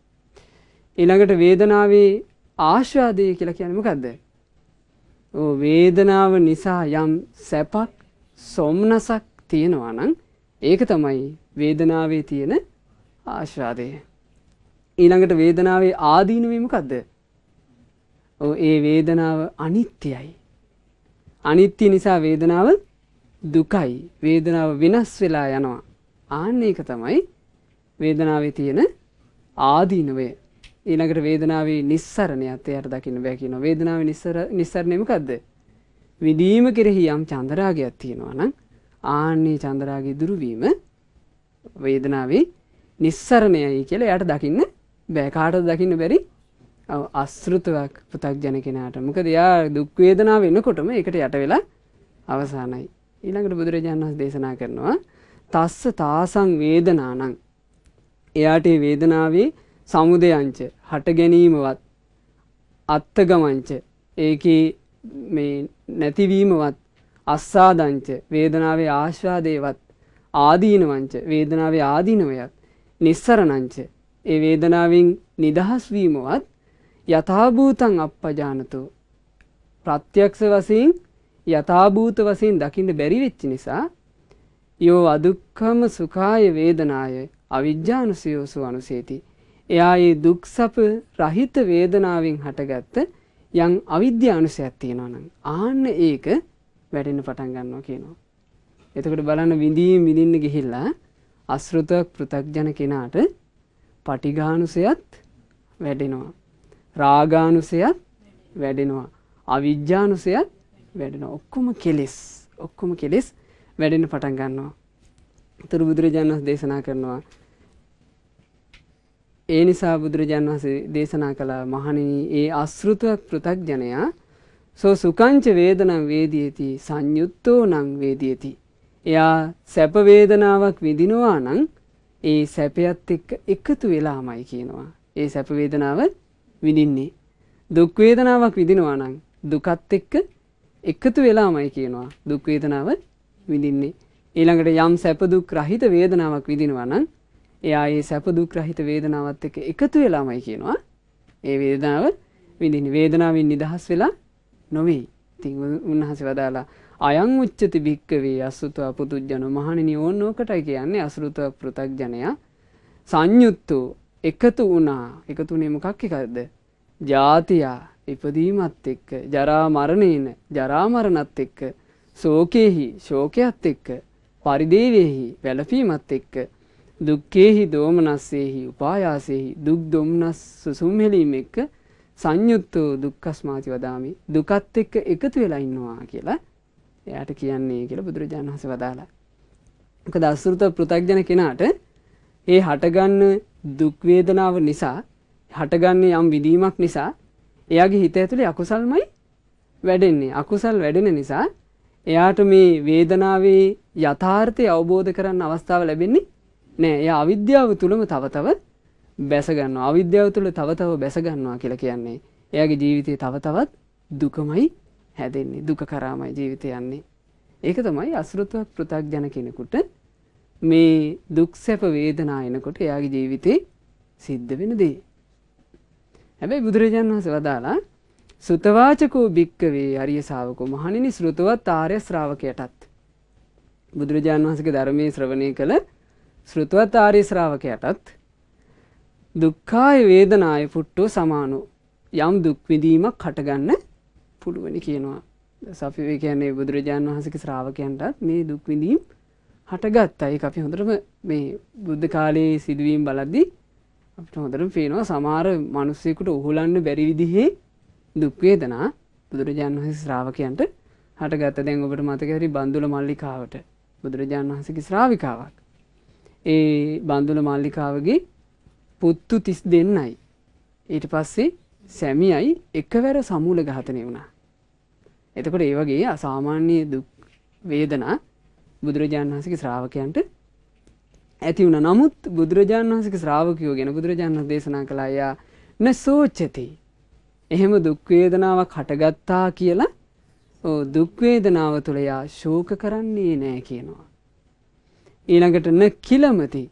ඊළඟට වේදනාවේ ආශාදය කියලා කියන්නේ මොකද්ද? ඕ වේදනාව නිසා යම් සැපක් සොම්නසක් තියෙනවා නම් ඒක තමයි වේදනාවේ තියෙන ආශාදය. ඊළඟට වේදනාවේ ආදීනවීම මොකද්ද? ඔව් ඒ වේදනාව අනිත්‍යයි. අනිත්‍ය නිසා වේදනාව දුකයි වේදනාව වෙනස් වෙලා යනවා. ආන්න ඒක තමයි වේදනාවේ තියෙන ආදීනවය. ඊළඟට වේදනාවේ නිස්සරණයත් එයාට දකින්න බෑ කියනවා. වේදනාවේ නිස්සර නිස්සරණය මොකද්ද? විදීම කෙරෙහි යම් චන්දරාගයක් තියෙනවා නම් ආන්නේ චන්දරාගය දුරු වීම වේදනාවේ නිස්සරණයයි කියලා එයාට දකින්න බෑ. කාටද දකින්න බැරි? ඔව් අසෘතවක් පු탁ජන කෙනාට. මොකද එයා දුක් වේදනාව එනකොටම ඒකට යට වෙලා අවසానයි. ඊළඟට බුදුරජාණන් වහන්සේ දේශනා කරනවා තස්ස තාසං වේදනානං එයාට මේ වේදනාවේ සමුදයංච හට ගැනීමවත් අත්තගමංච ඒකේ මේ නැතිවීමවත් අස්සාදංච වේදනාවේ ආශ්වාදේවත් ආදීනවංච වේදනාවේ ආදීනවයත් නිස්සරණංච ඒ වේදනාවෙන් නිදහස් වීමවත් යථාභූතං අප්පජානතු ප්‍රත්‍යක්ෂ වශයෙන් යථාභූත වශයෙන් දකින්න බැරි වෙච්ච නිසා යෝ අදුක්ඛම සුඛාය වේදනාය අවිජ්ජානුසයෝසු අනුසේති. එයා ඒ දුක් සැප රහිත වේදනාවෙන් හටගත්ත යම් අවිද්‍යානුසයක් තියෙනවා නම් ආන්න ඒක වැඩෙන්න පටන් ගන්නවා කියනවා. එතකොට බලන්න විඳීම් විඳින්න ගිහිල්ලා අශෘතක් පෘථග්ජන කෙනාට පටිඝානුසයත් වැඩෙනවා. රාගානුසයත් වැඩෙනවා. අවිජ්ජානුසයත් වැඩෙන ඔක්කොම කෙලෙස් ඔක්කොම කෙලෙස් වැඩෙන පටන් ගන්නවා. තුරු බුදුරජාණන් වහන්සේ දේශනා කරනවා. ඒ නිසා බුදුරජාණන් වහන්සේ දේශනා කළ මහණෙනි ඒ අශෘත පෘථග්ජනයා සෝ සුකංච වේදනම් වේදීති සංයුත්තෝ නම් වේදීති. එයා සැප වේදනාවක් විඳිනවා නම් ඒ සැපයත් එක්ක එකතු වෙලාමයි කියනවා. ඒ සැප වේදනාව විඳින්නේ. දුක් වේදනාවක් විඳිනවා නම් දුකත් එක්ක එකතු වෙලාමයි කියනවා දුක් වේදනාව විඳින්නේ. ඊළඟට යම් සැප දුක් රහිත වේදනාවක් විඳිනවා නම් එයා ඒ සැප දුක් රහිත වේදනාවත් එක්ක එකතු වෙලාමයි කියනවා ඒ වේදනාව විඳින්නේ. වේදනාවෙන් නිදහස් වෙලා නොවේ. ඉතින් උන්වහන්සේ වදාලා අයං උච්චති භික්කවේ අසුතව පුදුජන මහණෙනි ඕනෝකටයි කියන්නේ අසෘතව පෘ탁ජනයා සංයුත්තු එකතු වුණා. එකතුනේ මොකක් එකක්ද? ජාතියා ඉපදීමත් එක්ක ජරා මරණේන ජරා මරණත් එක්ක ශෝකේහි ශෝකයත් එක්ක පරිදේවේහි වැළපීමත් එක්ක දුක්ඛේහි දෝමනස්සේහි උපායාසේහි දුක් දුම්නස් සුසුම්හෙලීම එක්ක සංයුක්ත වූ දුක්ඛස්මාති වදාමි දුකත් එක්ක එකතු වෙලා ඉන්නවා කියලා එයාට කියන්නේ කියලා බුදුරජාණන් වහන්සේ වදාලා. මොකද අසුරුත පෘථග්ජන කෙනාට ඒ හටගන්න දුක් වේදනාව නිසා හටගන්නේ යම් විදීමක් නිසා එයාගේ හිත ඇතුළේ අකුසල්මයි වැඩෙන්නේ. අකුසල් වැඩෙන නිසා එයාට මේ වේදනාවේ යථාර්ථය අවබෝධ කරන්න අවස්ථාව ලැබෙන්නේ නෑ. එයා අවිද්‍යාව තුලම තව තව බැස ගන්නවා. අවිද්‍යාව තුල තව තව බැස ගන්නවා කියලා කියන්නේ. එයාගේ ජීවිතේ තව තවත් දුකමයි හැදෙන්නේ. දුක කරාමයි ජීවිතය යන්නේ. ඒක තමයි අසෘතවත් පෘථග්ජන කෙනෙකුට මේ දුක් සැප වේදනා එනකොට එයාගේ ජීවිතේ සිද්ධ වෙන දේ. හැබැයි බුදුරජාන් වහස වදාලා සුතවාචකෝ භික්කවේ අරිය සාාවකෝ මහනිනි සෘතුවත් ආරය ශ්‍රාවකයටත්. බුදුරජාන් වහසගේ ධර්මය ශ්‍රවණය කළ සෘතුවත් ආරය ශ්‍රාවකයටත් දුක්කාය වේදනාය පුට්ටෝ සමානෝ යම් දුක්විදීමක් කටගන්න පුළුවනි කියනවා. සපිවේ කියන්නේ බුදුරජාණන් වහසක ශ්‍රාවකයන්ටත් මේ දුක්විඳීම් හටගත් අයි අපි හොඳරම මේ බුද්ධ කාලයේ සිදුවීම් බලද්දිී අපට හොඳරම් පේනවා සමාර මනුස්සයකුට ඔහුලන්න බැරි විදිහේ දුක්වේදනා බුදුරජාන් වහස ශ්‍රාවකයන්ට හට ගත්ත දැන් ඔබට මතකැරි බඳුල මල්ලිකාවට බුදුරජාන් වහසකි ශ්‍රාවිකාවක්. ඒ බන්දුල මල්ලිකාවගේ පුත්තු තිස් දෙන්නයි. ඊට පස්සේ සැමියයි එකවැර සමූල ඝාතනය වුණා. එතකොට ඒ වගේ අසාමාන්‍ය දුක් වේදනා බුදුරජාණන් වහන්සේගේ ශ්‍රාවකයන්ට ඇති වුණ නමුත් බුදුරජාණන් වහසක ශ්‍රාවකයෝ ගැන බුදුරජාණන් දේශනා කළා යා න සෝච්චති එහෙම දුක්වේදනාවක් හටගත්තා කියලා දුක්වේදනාව තුළ යා ශෝක කරන්නේ නෑ කියනවා. ඊළඟට න කිලමති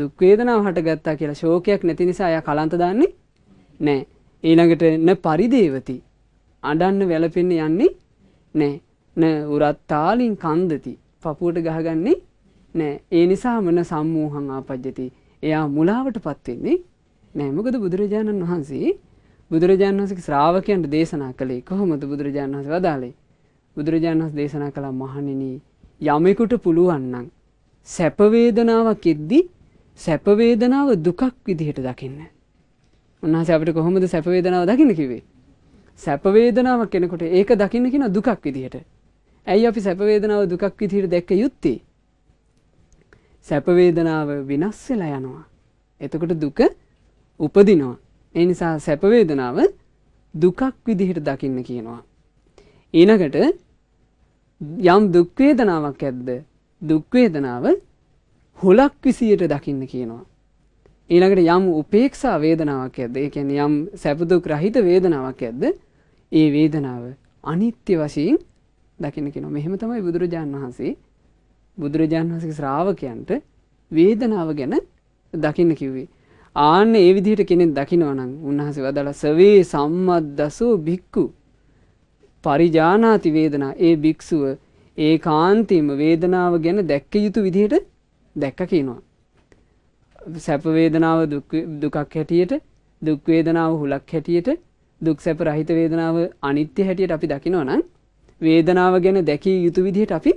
දුක්වේදනාව හටගත්තා කියලා ශෝකයක් නැති නිසා ය කලන්ත දන්නේ නෑ ඊළඟට න පරිදේවති අඩන්න වැලපෙන්න යන්නේ නෑ න උරත්තාලින් කන්දති පපුුවට ගහගන්නේ නෑ. ඒ නිසා මන සම්මෝහං ආපජ්ජති. එයා මුලාවටපත් වෙන්නේ නෑ. මොකද බුදුරජාණන් වහන්සේ බුදුරජාණන් වහන්සේගේ ශ්‍රාවකයන්ට දේශනා කළේ කොහොමද බුදුරජාණන් වහන්සේ වදාළේ? බුදුරජාණන් වහන්සේ දේශනා කළා මහණෙනි යමෙකුට පුළුවන් නම් සැප වේදනාවක් එද්දී සැප වේදනාව දුකක් විදිහට දකින්න. උන්වහන්සේ අපිට කොහොමද සැප වේදනාව දකින්න කිව්වේ? සැප වේදනාවක් කෙනෙකුට ඒක දකින්න කියන දුකක් විදිහට. ඇයි අපි සැප වේදනාව දුකක් විදිහට දැක්ක යුත්තේ? සැපවේදනාව වෙනස් වෙලා යනවා. එතකොට දුක උපදිනවා. ඒ නිසා සැපවේදනාව දුකක් විදිහට දකින්න කියනවා. ඊනකට යම් දුක්වේදනාවක් ඇද්ද දුක්වේදනාව හොලක් විසියට දකින්න කියනවා. ඊළඟට යම් උපේක්ෂා වේදනාවක් ඇද්ද ඒ කියන්නේ යම් සැප දුක් රහිත වේදනාවක් ඇද්ද ඒ වේදනාව අනිත්‍ය වශයෙන් දකින්න කියනවා. මෙහෙම තමයි බුදුරජාන් වහන්සේ බුදුරජාණන් වහන්සේගේ ශ්‍රාවකයන්ට වේදනාව ගැන දකින්න කිව්වේ. ආන්න ඒ විදිහට කෙනෙක් දකිනවා නම් උන්වහන්සේ වදාලා සවේ සම්මද්දසෝ භික්ඛු පරිජානාති වේදනා ඒ භික්ෂුව ඒ කාන්තීම වේදනාව ගැන දැක්ක යුතු විදිහට දැක්ක කියනවා. සැප වේදනාව දුකක් හැටියට දුක් වේදනාව හුලක් හැටියට දුක් සැප රහිත වේදනාව අනිත්‍ය හැටියට අපි දකිනවා නම් වේදනාව ගැන දැකිය යුතු විදිහට අපි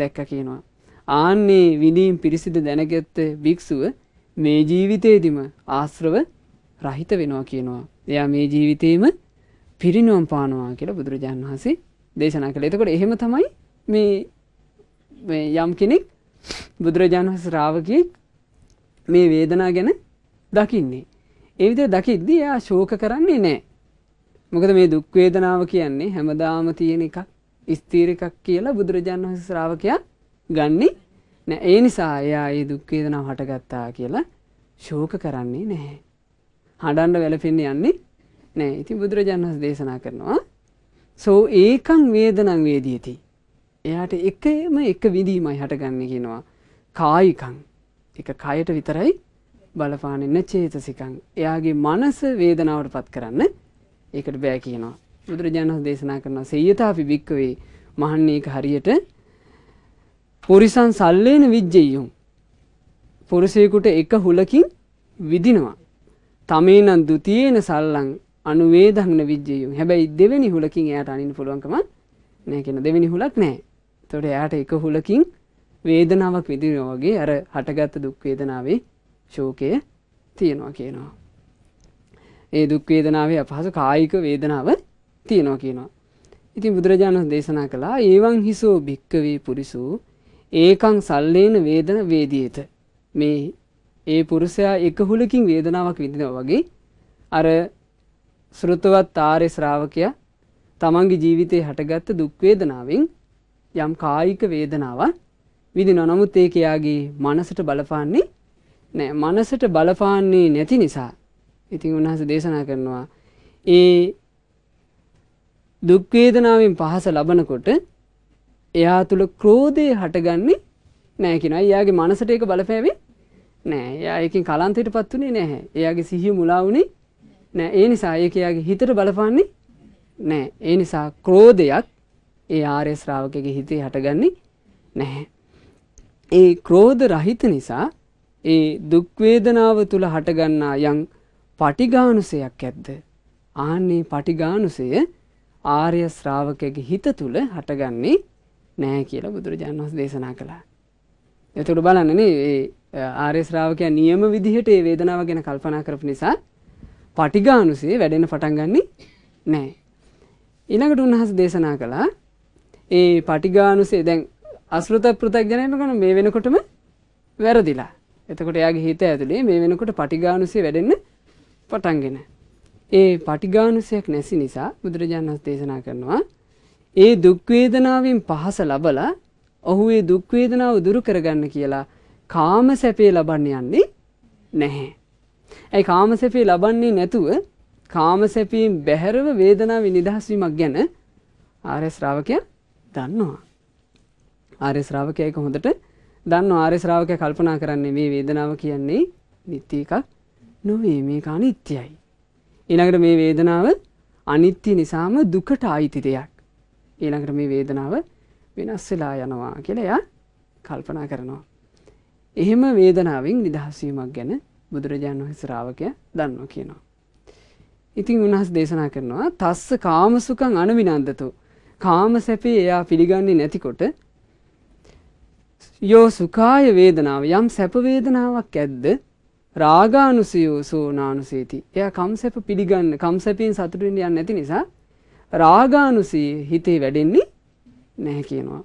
දැක්ක කියනවා. ආන්නේ විඳීම් පිරිසිදු දැනගත්ත භික්‍ෂුව මේ ජීවිතයේදිම ආශ්‍රව රහිත වෙනවා කියනවා. එයා මේ ජීවිතේම පිරිනුවම් පානවා කියලා බුදුරජාණන් වහන්සේ දේශනා කළ එතකොට එහෙම තමයි මේ යම් කෙනෙක් බුදුරජාණන් වහස රාවකයෙක් මේ වේදනා ගැන දකින්නේ. ඒවිදිර දකිද්දී එයා ශෝක කරන්නේ නෑ. මොකද මේ දුක්වේදනාව කියන්නේ හැමදාම තියෙන එකක් ස්ථීර එකක් කියලා බුදුරජාණන් වහන්සේ ශ්‍රාවකයා ගන්නේ නැහැ. ඒ නිසා එයා ඒ දුක් වේදනාව හටගත්තා කියලා ශෝක කරන්නේ නැහැ. හඬන්න වැළපෙන්න යන්නේ නැහැ. ඉතින් බුදුරජාණන් වහන්සේ දේශනා කරනවා සෝ ඒකං වේදනං වේදීති. එයාට එකම එක විඳීමයි හටගන්නේ කියනවා. කායිකං. එක කයට විතරයි බලපාන්නේ නැචේතසිකං. එයාගේ මනස වේදනාවට පත් කරන්න ඒකට බෑ කියනවා. බුදුරජාණන් දේශනා කරන සේයතාපි භික්කවේ මහන්නේ එක හරියට පුරිසන් සල්ලේන විජ්ජෙයුම් පුරුසයකුට එක හුලකින් විදිනවා තමේනන් දුතියේන සල්ලං අනුවේ දහන විජ්ජයුම් හැබැයි දෙවැනි හුලකින් එයට අනින් පුළුවන්කම නෑ කියෙන දෙවැනි හුලක් නෑ තොට එයාට එක හුලකින් වේදනාවක් විදිනෝ වගේ අර හටගත්ත දුක්වේදනාවේ ශෝකය තියෙනවා කියනවා. ඒ දුක්වේදනාවේ අපහසු කායික වේදනාව තියෙනවා කියනවා. ඉතින් බුදුරජාණන් දේශනා කළා ඒවං හිසෝ භික්කවී පුරිසු ඒකං සල්ලේන වේදන වේදීත මේ ඒ පුරුෂයා එක හුලකින් වේදනාවක් විඳිනවා වගේ අර ශ්‍රෘතවත් ආර්ය ශ්‍රාවකයා තමන්ගේ ජීවිතේ හටගත්ත දුක් වේදනාවෙන් යම් කායික වේදනාවක් විඳිනවා. නමුත් ඒක යාගේ මනසට බලපාන්නේ නෑ මනසට බලපාන්නේ නැති නිසා ඉතින් උන්වහන්සේ දේශනා කරනවා ඒ දුක්වේදනාවෙන් පහස ලබනකොට එයා තුළ ක්‍රෝධය හටගන්නේ නෑකිෙන එයාගේ මනසට එක බලපෑවේ නෑ එයායකින් කලන්තයට පත්වනේ නැහැ එයාගේ සිහිය මුලාවුණේ නෑ ඒ නිසා ඒකයාගේ හිතට බලපන්නේ නෑ ඒ නිසා ක්‍රෝධයක් ඒ ආරය ශ්‍රාවකගේ හිතේ හටගන්නේ නැහැ. ඒ ක්‍රෝධ රහිත නිසා ඒ දුක්වේදනාව තුළ හටගන්නා යම් පටිගානුසයක් ඇද්ද. ආන්නේ පටිගානුසය ආර්ය ශ්‍රාවකයගේ හිත තුළ හටගන්නේ නැහැ කියලා බුදුරජාණන් වහන්සේ දේශනා කළා. එතකොට බලන්න නේ ආර්ය ශ්‍රාවකයා නියම විදිහට ඒ වේදනාව ගැන කල්පනා කරපු නිසා පටිඝානුසේ වැඩෙන පටන් ගන්නෙ නැහැ. ඊළඟට උන්වහන්සේ දේශනා කළා ඒ පටිඝානුසේ දැන් අසෘත පෘථග්ජනයන ගන්න මේ වෙනකොටම වැරදිලා. එතකොට එයාගේ හිත ඇතුලේ මේ වෙනකොට පටිඝානුසේ වැඩෙන්න පටන් ගන්නවා. ඒ පටිගානුසයක් නැසි නිසා බුදුරජාණන් දේශනා කරනවා ඒ දුක්වේදනාවෙන් පහස ලබලා ඔහු ඒ දුක්වේදනාව දුරු කරගන්න කියලා කාම සැපේ ලබන්න යන්නේ නැහැ. ඇයි කාම සැපේ ලබන්නේ නැතුව කාම සැපීම් බැහැරව වේදනාව නිදහස් වීමක් ගැන ආර්ය ශ්‍රාවකයා දන්නවා. ආර්ය ශ්‍රාවකයා ඒක හොඳට දන්නවා ආර්ය ශ්‍රාවකයා කල්පනා කරන්නේ මේ වේදනාව කියන්නේ නිත්‍ය එකක් නොවේ මේක අනිත්‍යයි. ඊළඟට මේ වේදනාව අනිත්‍ය නිසාම දුකට අයිති දෙයක්. ඊළඟට මේ වේදනාව වෙනස් වෙලා යනවා කියලා එයා කල්පනා කරනවා. එහෙම වේදනාවෙන් නිදහස් වීමක් ගැන බුදුරජාණන් වහන්සේ ශ්‍රාවකයා දන්නවා කියනවා. ඉතින් උන්වහන්සේ දේශනා කරනවා තස්ස කාමසුඛං අනවිනන්දතෝ. කාම සැපේ එයා පිළිගන්නේ නැතිකොට යෝ සුඛාය වේදනාව යම් සැප වේදනාවක් ඇද්ද රාගානුසයෝ සෝනානුසේති. එයා කම්සැප පිළිගන්න කම්සැපයෙන් සතුටු වෙන්න යන්නේ නැති නිසා රාගානුසී හිතේ වැඩෙන්නේ නැහැ කියනවා.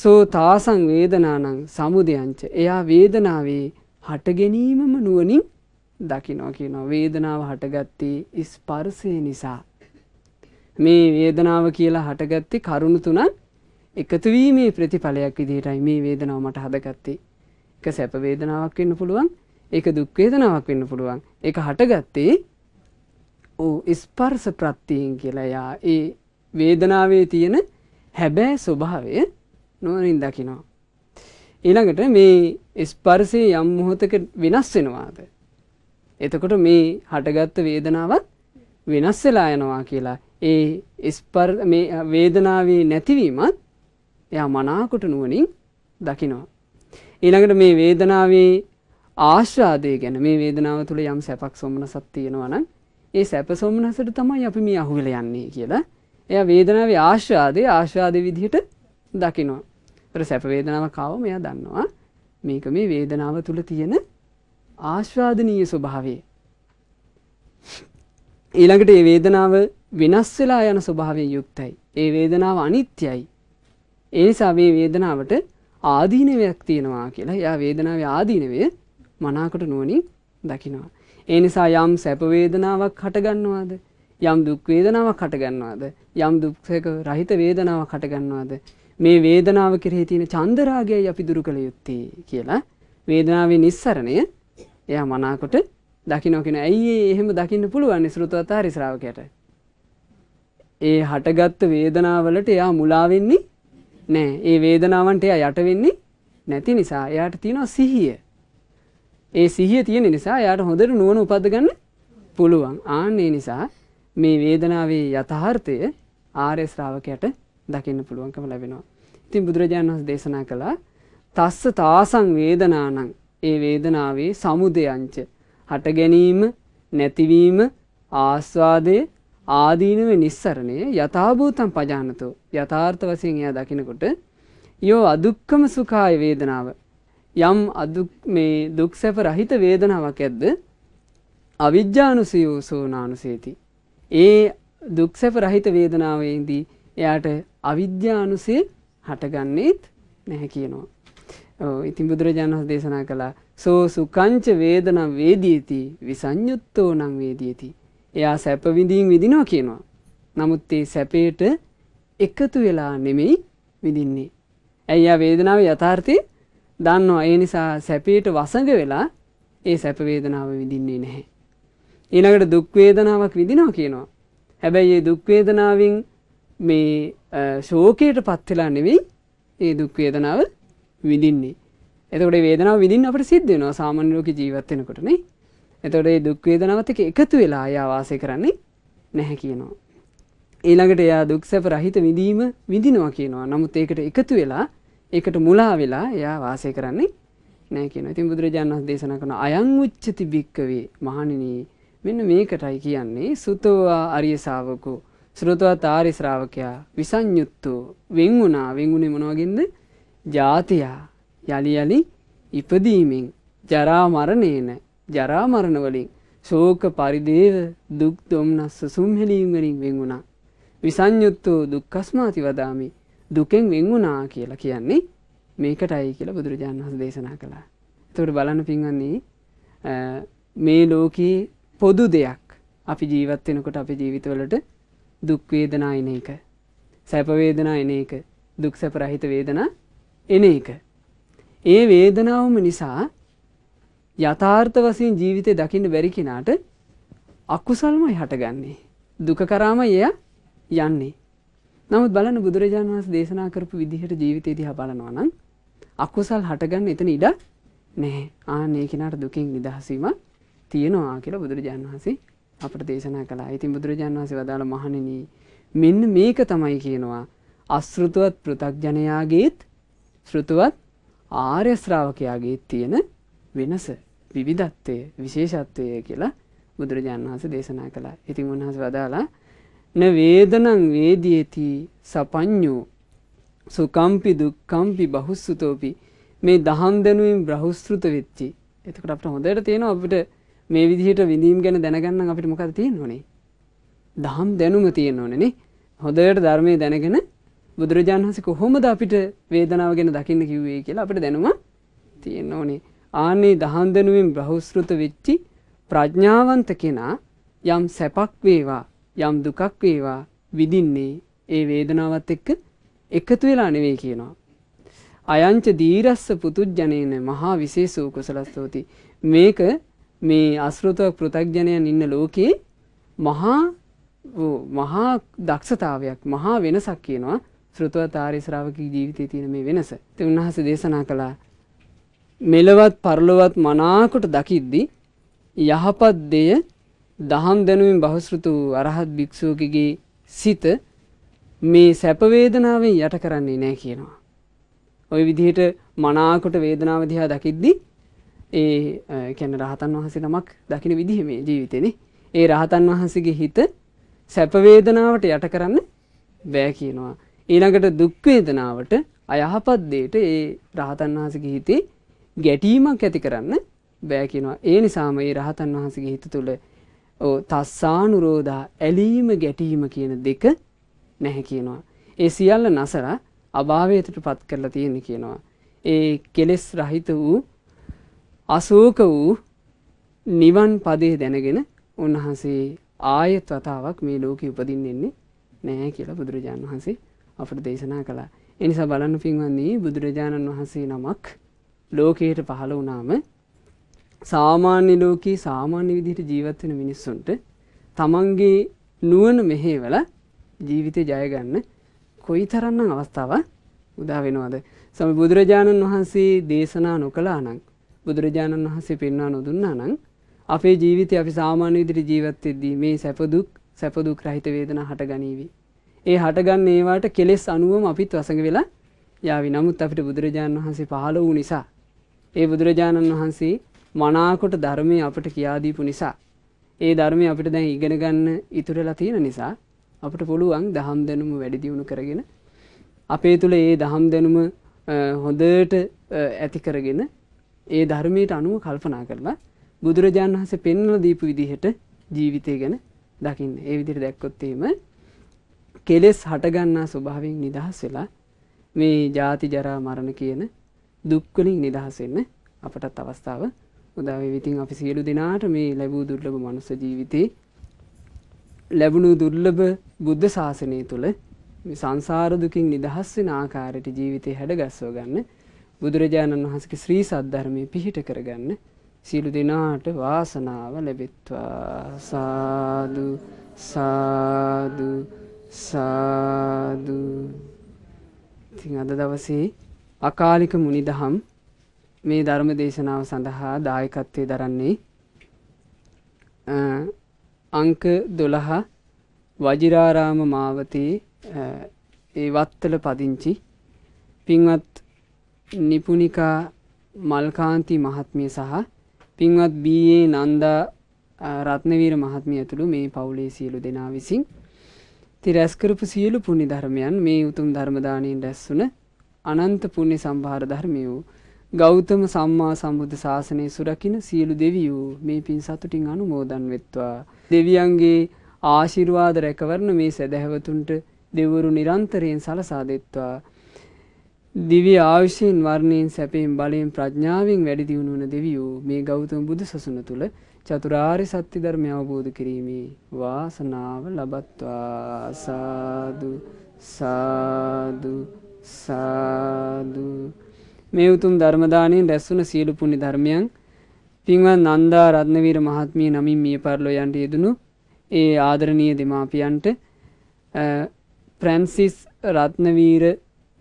සෝ තාසං වේදනානං සමුදයංච. එයා වේදනාවේ හට ගැනීමම නුවණින් දකිනවා කියනවා. වේදනාව හටගත්තේ ස්පර්ශය නිසා. මේ වේදනාව කියලා හටගත්තේ කරුණු තුනක් එකතු වීමේ ප්‍රතිඵලයක් විදිහටයි මේ වේදනාව මට හදගත්තේ. එක සැප වේදනාවක් වෙන්න පුළුවන් ඒක දුක්වේදනාවක් වෙන්න පුළුවන් ඒක හටගත්තේ ඕ ස්පර්ස ප්‍රත්තියෙන් කියලයා ඒ වේදනාවේ තියෙන හැබෑ ස්වභාවය නුවනින් දකිනවා. ඊළඟට මේ ස්පර්සය යම් මොහොතක වෙනස් වෙනවාද. එතකොට මේ හටගත්ත වේදනාවත් වෙනස් වෙලා යනවා කියලා ඒ ස්පර් වේදනාවේ නැතිවීමත් එයා මනාකොට නුවනින් දකිනවා. ඊළඟට මේ වේදනාවේ ආශ්‍රාදය ගැන මේ වේදනාව තුළ යම් සැපක් සොම්නසක් තියෙනවා නම් ඒ සැප සොම්නසට තමයි අපි මේ අහුවෙලා යන්නේ කියලා එයා වේදනාවේ ආශ්‍රාදය ආශ්‍රාද විදිහට දකිනවා. ඒතර සැප වේදනාව කාව මෙයා දන්නවා මේක මේ වේදනාව තුළ තියෙන ආශ්‍රාදනීය ස්වභාවය. ඊළඟට ඒ වේදනාව වෙනස් වෙලා යන ස්වභාවයෙන් යුක්තයි. ඒ වේදනාව අනිත්‍යයි. ඒ නිසා මේ වේදනාවට ආදීනවයක් තියෙනවා කියලා. එයා වේදනාවේ ආදීනවය මනාකොට නුවණින් දකිනවා. ඒ නිසා යම් සැප වේදනාවක් හටගන්නවාද? යම් දුක් වේදනාවක් හටගන්නවාද? යම් දුක්ඛයක රහිත වේදනාවක් හටගන්නවාද? මේ වේදනාව කෙරෙහි තියෙන චන්දරාගයයි අපි දුරු කළ යුත්තේ කියලා වේදනාවේ නිස්සරණය එයා මනාකොට දකින්න කියන ඇයි එහෙම දකින්න පුළුවන් ශ්‍රෘතවත් හරි ශ්‍රාවකයට. ඒ හටගත්ත වේදනාවලට එයා මුලා වෙන්නේ නෑ. ඒ වේදනාවන්ට එයා යට වෙන්නේ නැති නිසා එයාට තියෙනවා සිහිය. ඒ සිහිය තියෙන නිසා යාට හොඳට නුවන උපදගන්න පුළුවන් ආන්නේ නිසා මේ වේදනාවේ යථහර්ථය ආර්ය ශ්‍රාවකයට දකින්න පුළුවන්කම ලැබෙනවා. ඉතින් බුදුරජාණන් වහන්සේ දේශනා කළා තස්ස තාසං වේදනානං ඒ වේදනාවේ සමුදයංච හට ගැනීම නැතිවීම ආස්වාදය ආදීනව නිස්සරණය යථාභූතම් පජානතෝ යථාර්ථ වශයෙන් එයා දකිනකොට යෝ අදුක්කම සුඛාය වේදනාව යම් මේ දුක් සැප රහිත වේදනාවක් ඇද්ද අවිද්‍යානුසය සෝනානුසේති. ඒ දුක් සැප රහිත වේදනාවේදී එයාට අවිද්‍යානුසය හටගන්නේත් නැහැ කියනවා. ඉතින් බුදුරජාණන් වහන්සේ දේශනා කළා සෝ සුකංච වේදනම් වේදීති විසඤ්ඤුත්තෝ නම් වේදීති. එයා සැප විඳින් විඳිනවා කියනවා. නමුත් ඒ සැපේට එකතු වෙලා නෙමෙයි විඳින්නේ. ඇයි යා වේදනාවේ යථාර්ථය දන්නවා ඒ නිසා සැපයට වසඟ වෙලා ඒ සැපවේදනාව විඳින්නේ නැහැ. ඊළඟට දුක්වේදනාවක් විඳිනවා කියනවා. හැබැයි ඒ දුක්වේදනාවෙන් මේ ශෝකයට පත්වෙලා නෙවෙයි ඒ දුක්වේදනාව විඳින්නේ. එතකොට වේදනාව විඳින්න අපට සිද්ධ වෙනවා සාමාන්‍ය ලෝකේ ජීවත් වෙනකොට නේ. එතකොට මේ දුක්වේදනාවත් එක්ක එකතු වෙලා ආය වාසය කරන්නේ නැහැ කියනවා. ඊළඟට එයා දුක් සැප රහිත විඳීම විඳිනවා කියනවා. නමුත් ඒකට එකතු වෙලා ඒකට මුලා වෙලා එයා වාසය කරන්නේ නෑ කියන ඉතින් බුදුරජාණන් වහන්සේ දේශනා කරන අයං උච්චති භික්කවේ මහණෙනි මෙන්න මේකටයි කියන්නේ සුතෝවා අරිය ශාවකෝ සෘතවත් ආරි ශ්‍රාවකයා විසඤ්යුත්තු වෙන් වුණා වෙන් වුණේ මොන වගේද ජාතියා යලි යලි ඉපදීමෙන් ජරා මරණේන ජරා මරණ වලින් ශෝක පරිදේව දුක් දුම්නස්ස සුම්හෙලීම් වලින් වෙන් වුණා විසඤ්යුත්තු දුක්ඛස්මාති වදාමි දුකෙන් වෙන් වුණා කියලා කියන්නේ මේකටයි කියලා බුදුරජාණන් වහන්සේ දේශනා කළා. එතකොට බලන්න පින්වන්නේ මේ ලෝකයේ පොදු දෙයක් අපි ජීවත් වෙනකොට අපේ ජීවිතවලට දුක් වේදනා එන එක, සැප වේදනා එන එක, දුක් සැප රහිත වේදනා එන එක. ඒ වේදනාවම නිසා යථාර්ථ වශයෙන් ජීවිතේ දකින්න බැරි කෙනාට අකුසල්මයි හටගන්නේ. දුක කරාම එයා යන්නේ. නමුත් බලන්න බුදුරජාණන් වහන්සේ දේශනා කරපු විදිහට ජීවිතය දිහා බලනවා නම් අකුසල් හටගන්න එතන ඉඩ නැහැ. ආන්න ඒ කෙනාට දුකින් නිදහස වීම තියෙනවා කියලා බුදුරජාණන් වහන්සේ අපට දේශනා කළා. ඉතින් බුදුරජාණන් වහන්සේ වදාළ මහණෙනි මෙන්න මේක තමයි කියනවා අශෘතවත් පෘථග්ජනයාගේත් ශෘතවත් ආර්ය ශ්‍රාවකයාගේත් තියෙන වෙනස විවිධත්වය විශේෂත්වය කියලා බුදුරජාණන් වහන්සේ දේශනා කළා. ඉතින් උන්වහන්සේ වදාලා න වේදනං වේදීති සපඤ්ඤෝ සුකම්පි දුක්කම්පි බහුස්සුතෝපි මේ දහම් දැනුවෙන් බ්‍රහුස්ෘත වෙච්චි එතකට අපට හොඳට තියෙනවා අපිට මේ විදිහට විඳීම් ගැන දැනගන්න අපිට මොකද තියෙන ඕනේ දහම් දැනුම තියෙන ඕනනේ හොඳට ධර්මය දැනගෙන බුදුරජාන් හස කොහොමද අපිට වේදනාව ගැන දකින්න කිව්වේ කියලා අපට දැනුම තියෙන්න ඕනේ ආනේ දහන් දැනුවෙන් බ්‍රහුස්ෘත වෙච්චි ප්‍රඥාවන්ත කෙනා යම් සැපක් වේවා යම් දුකක් වේවා විඳින්නේ ඒ වේදනාවත් එක්ක එකතු වෙලා නෙවෙයි කියනවා. අයංච දීරස්ස පුතුජනේන මහා විශේෂූ කුසලස්තෝති. මේක මේ අස්ෘතව පෘථග්ජනයන් ඉන්න ලෝකයේ මහා මහා දක්ෂතාවයක් මහා වෙනසක් කියනවා ශෘතව තාරිශ්‍රාවකී ජීවිතය තියෙන මේ වෙනස. ති උන්හස දේශනා කළා මෙලවත් පරලොවත් මනාකොට දකිද්දි යහපත් දෙය දහම් දැනුවෙන් බහුශෘතු අරහත් භික්ෂුවකගේ සිත මේ සැප වේදනාවෙන් යට කරන්නේ නැහැ කියනවා. ওই විදිහට මනාකොට වේදනාව දිහා දකිද්දි ඒ කියන්නේ රහතන් වහන්සේ නමක් දකින විදිහ මේ ජීවිතේනේ. ඒ රහතන් වහන්සේගේ හිත සැප වේදනාවට යට කරන්න බෑ කියනවා. ඊළඟට දුක් වේදනාවට අයහපත් දෙයට ඒ රහතන් වහන්සේගේ හිතේ ගැටීමක් ඇති කරන්න බෑ කියනවා. ඒ නිසාම ඒ රහතන් වහන්සේගේ හිත තුළ ඕ තස්සානුරෝධා ඇලීම ගැටීම කියන දෙක නැහැ කියනවා. ඒ සියල්ල නසර අභාවයතට පත් කරලා තියෙන කියනවා. ඒ කෙලෙස් රහිත වූ අසෝක වූ නිවන් පදේ දැනගෙන උන්වහන්සේ ආයත් වතාවක් මේ ලෝකෙ උපදින්නෙන්නේ නැහැ කියලා බුදුරජාණන් වහන්සේ අපට දේශනා කළා. එනිසා බලන්න පින්වන්නේ බුදුරජාණන් වහන්සේ නමක් ලෝකයට පහළ වුණාම සාමාන්‍ය ලෝකයේ සාමාන්‍ය විදිහට ජීවත් වෙන මිනිස්සුන්ට තමන්ගේ නුවණ මෙහෙවල ජීවිතේ ජය ගන්න කොයිතරම්නම් අවස්ථාව උදා වෙනවද? සම බුදුරජාණන් වහන්සේ දේශනා නොකළා නම් බුදුරජාණන් වහන්සේ පෙන්වා නොදුන්නා නම් අපේ ජීවිතය අපි සාමාන්‍ය විදිහට ජීවත් වෙද්දී මේ සැප දුක් සැප දුක් රහිත වේදනා හටගනීවි. ඒ හටගන්න ඒවාට කෙලෙස් අනුවම අපිත් වසඟ වෙලා යාවි. නමුත් අපිට බුදුරජාණන් වහන්සේ පහළ වූ නිසා ඒ බුදුරජාණන් වහන්සේ මනාකොට ධර්මය අපට කියාදීපු නිසා. ඒ ධර්මය අපිට දැන් ඉගෙන ගන්න ඉතුරලා තියෙන නිසා අපට පුළුවන් දහම් දැනුම වැඩිදිවුණු කරගෙන අපේ තුළ ඒ දහම් දැනුම හොඳට ඇතිකරගෙන ඒ ධර්මයට අනුව කල්පනා කරලා බුදුරජාණන් වහස පෙන්නල දීපු විදිහට ජීවිතය ගැන දකින්න ඒ විදිර දැක්කොත්තේම කෙලෙස් හටගන්නා ස්වභාවෙන් නිදහස් වෙලා මේ ජාති ජරා මරණ කියන දුක්වලින් නිදහසෙන්න අපටත් අවස්ථාව උදාවේ විතින් අපි සියලු දෙනාට මේ ලැබූ දුර්ලභ මනුස ජීවිතේ ලැබුණු දුර්ලභ බුද්ධ ශාසනය තුළ සංසාරදුකින් නිදහස්වෙන ආකාරයට ජීවිතය හැඩගස්ව ගන්න බුදුරජාණන් වහන්සක ශ්‍රී සද්ධර්මය පිහිට කරගන්න සියලු දෙනාට වාසනාව ලැබෙත්වා සාදු සාදු සාදු ඉතින් අද දවසේ අකාලික මුනිදහම් මේ ධර්ම දේශනාව සඳහා දායකත්වය දරන්නේ අංක දොළහ වජිරාරාම මාවතයේ ඒ වත්තල පදිංචි පින්වත් නිපුනිකා මල්කාන්ති මහත්මිය සහ පින්වත් බයේ නන්දා රත්නවීර මහත්මිය ඇතුළු මේ පවුලේ සියලු දෙනා විසින් තිරැස්කරපු සියලු පුුණි ධර්මයන් මේ උතුම් ධර්මදානයෙන් රැස්සුන අනන්ත පුුණි සම්භාර ධර්මය වූ ගෞතම සම්මා සම්බුද්ධ ශාසනය සුරකින සියලු දෙවියූ මේ පින් සතුටින් අනුමෝදන් වෙත්වා. දෙවියන්ගේ ආශිර්වාද රැකවරණ මේ සැදැහැවතුන්ට දෙවරු නිරන්තරයෙන් සලසා දෙත්වා. දිවි ආවිශයෙන් වර්ණයෙන් සැපයෙන් බලයෙන් ප්‍රඥාවෙන් වැඩිදිවුණු වන දෙවියූ මේ ගෞතම බුදු සසුන තුළ චතුරාරි සත්‍ය ධර්මය අවබෝධ කිරීමේ වාසනාව ලබත්වා සාදු සාදු සාදු මේ උතුම් ධර්මදානයෙන් රැස්සුන සියලු පුණ්‍ය ධර්මයන් පින්වත් නන්දා රත්නවීර මහත්මිය නමින් මිය පරලෝ යන්ට යෙදුණු ඒ ආදරණීය දෙමාපියන්ට ප්‍රැන්සිස් රත්නවීර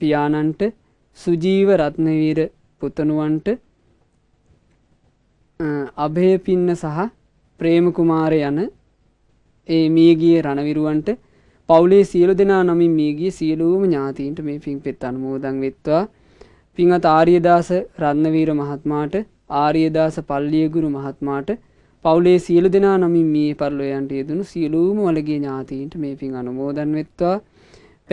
පියාණන්ට සුජීව රත්නවීර පුතණුවන්ට අභයපින්න සහ ප්‍රේමකුමාර යන ඒ මියගිය රණවිරුවන්ට පවුලේ සියලු දෙනා නමින් මියගිය සියලූම ඥාතීන්ට මේ පින් පෙත් අනුමෝදන් වෙත්වා පින්වත් ආර්යදාස රත්නවීර මහත්මාට ආර්යදාස පල්ලියගුරු මහත්මාට පවුලේ සියලු දෙනා නමින් මේ පරලොයන්ට යෙදුණු සියලූම වලගේ ඥාතීන්ට මේ පින් අනුමෝදන් වෙත්වා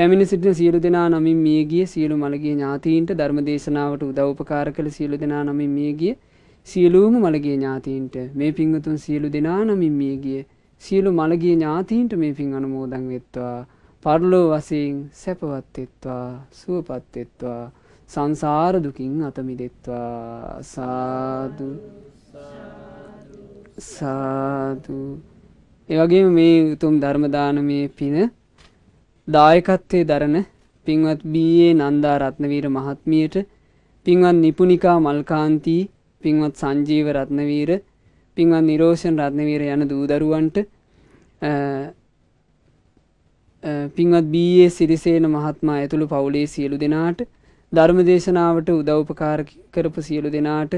පැමිණි සිටින සියලු දෙනා නමින් මියගිය සියලු මළගේ ඥාතීන්ට ධර්ම දේශනාවට උදව්පකාර කළ සියලු දෙනා නමින් මියගිය සියලූම මළගේ ඥාතීන්ට මේ පින්වතුන් සියලු දෙනා නමින් මියගිය සියලු මළගේ ඥාතීන්ට මේ පින් අනුමෝදන් වෙත්වා පරලෝ වසයෙන් සැපවත්වෙත්වා සුවපත්වෙත්වා සංසාර දුකින් අතමිදෙත්වා සාදු සාදු එවගේ මේ උතුම් ධර්මදානමය පින දායකත්වය දරන පින්වත් බයේ නන්දා රත්නවීර මහත්මියට පින්වත් නිපුනිකා මල්කාන්තී පින්වත් සංජීව රත්නවීර පින්වත් නිරෝෂන් රත්නවීර යන දූදරුවන්ට පින්වත් බයේ සිරිසේන මහත්මා ඇතුළු පවුලේ සියලු දෙනාට ධර්ම දේශනාවට උදව්පකාර කරපු සියලු දෙනාට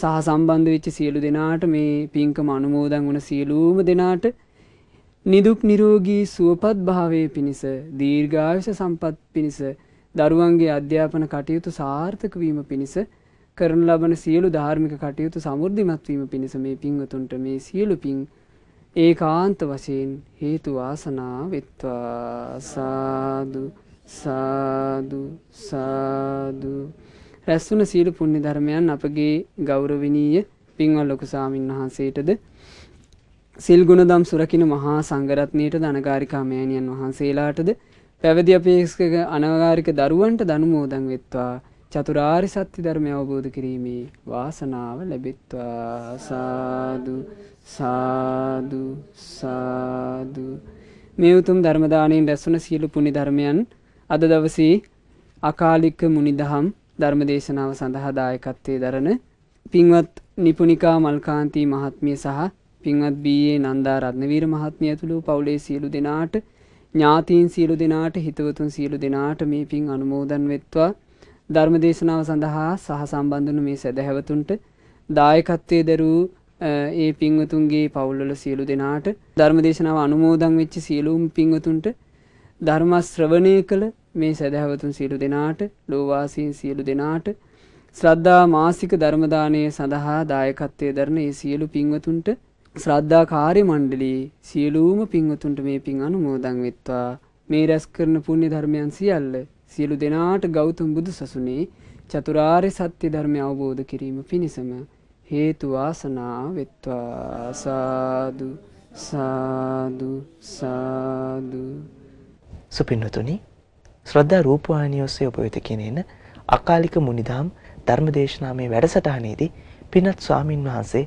සහ සම්බන්ධ වෙච්ච සියලු දෙනාට මේ පින්කම අනුමෝදන් වන සියලූම දෙනාට නිදුක් නිරෝගී සුවපත් භාවය පිණිස දීර්ඝායුෂ සම්පත් පිණිස දරුවන්ගේ අධ්‍යාපන කටයුතු සාර්ථක වීම පිණිස කරන ලබන සියලු ධාර්මික කටයුතු සමෘද්ධිමත් වීම පිණිස මේ පින්වතුන්ට මේ සියලු පින් ඒකාන්ත වශයෙන් හේතු වාසනා වෙත්වා සාදු සාදු සාදු රැස්වන සීල පුණ්‍ය ධර්මයන් අපගේ ගෞරවණීය පින්වත් ලොකු සාමින් වහන්සේටද සිල් ගුණ දම් සුරකින මහා සංඝරත්නයට ධනකාරිකා මෑණියන් වහන්සේලාටද පැවිදි අපේක්ෂක අනවකාරික දරුවන්ට දනුමෝදන් වෙත්වා චතුරාරි සත්‍ය ධර්මය අවබෝධ කිරීමේ වාසනාව ලැබෙත්වා සාදු සාදු සාදු මේ උතුම් ධර්ම දාණයෙන් රැස්වන සියලු පුණ්‍ය ධර්මයන් අද දවසේ අකාලික මුනිදහම් ධර්මදේශනාව සඳහා දායකත්වය දරන පින්වත් නිපුනිකා මල්කාන්තී මහත්මිය සහ පින්වත් බයේ නන්දා රත්නවීර මහත්මිය ඇතුළු පවුලේ සියලු දෙනාට ඥාතීන් සියලු දෙනාට හිතවතුන් සියලු දෙනාට මේ පින් අනුමෝදන් වෙත්වා ධර්මදේශනාව සඳහා සහ සම්බන්ධන මේ සැදැහැවතුන්ට දායකත්වය දරූ ඒ පින්වතුන්ගේ පවුල්වල සියලු දෙනාට ධර්මදේශනාව අනුමෝදන් වෙච්චි සියලුම් පින්වතුන්ට ධර්මශ්‍රවණය කළ මේ සැදැහැවතුන් සියලු දෙනාට ලෝවාසීන් සියලු දෙනාට ශ්‍රද්ධා මාසික ධර්මදානය සඳහා දායකත්වය දරන ඒ සියලු පින්වතුන්ට ශ්‍රද්ධා කාර්ය මණ්ඩලී සියලූම පින්වතුන්ට මේ පින් අනුමෝදන් වෙත්වා මේ රැස් කරන පුුණ්‍ය ධර්මයන් සියල්ල සියලු දෙනාට ගෞතම් බුදු සසුනේ චතුරාරි සත්‍ය ධර්මය අවබෝධ කිරීම පිණිසම හේතුවාසනා වෙත්වා සාදු සාදු සාදු සුපින්නතුනිි ශ්‍රද්ධා රූපවාහිනිය ඔස්සේ ඔබ වෙත ගෙනෙන අකාලික මුනිදහම් ධර්මදේශනාමේ වැඩසටහනේදී පින්වත් ස්වාමින් වහන්සේ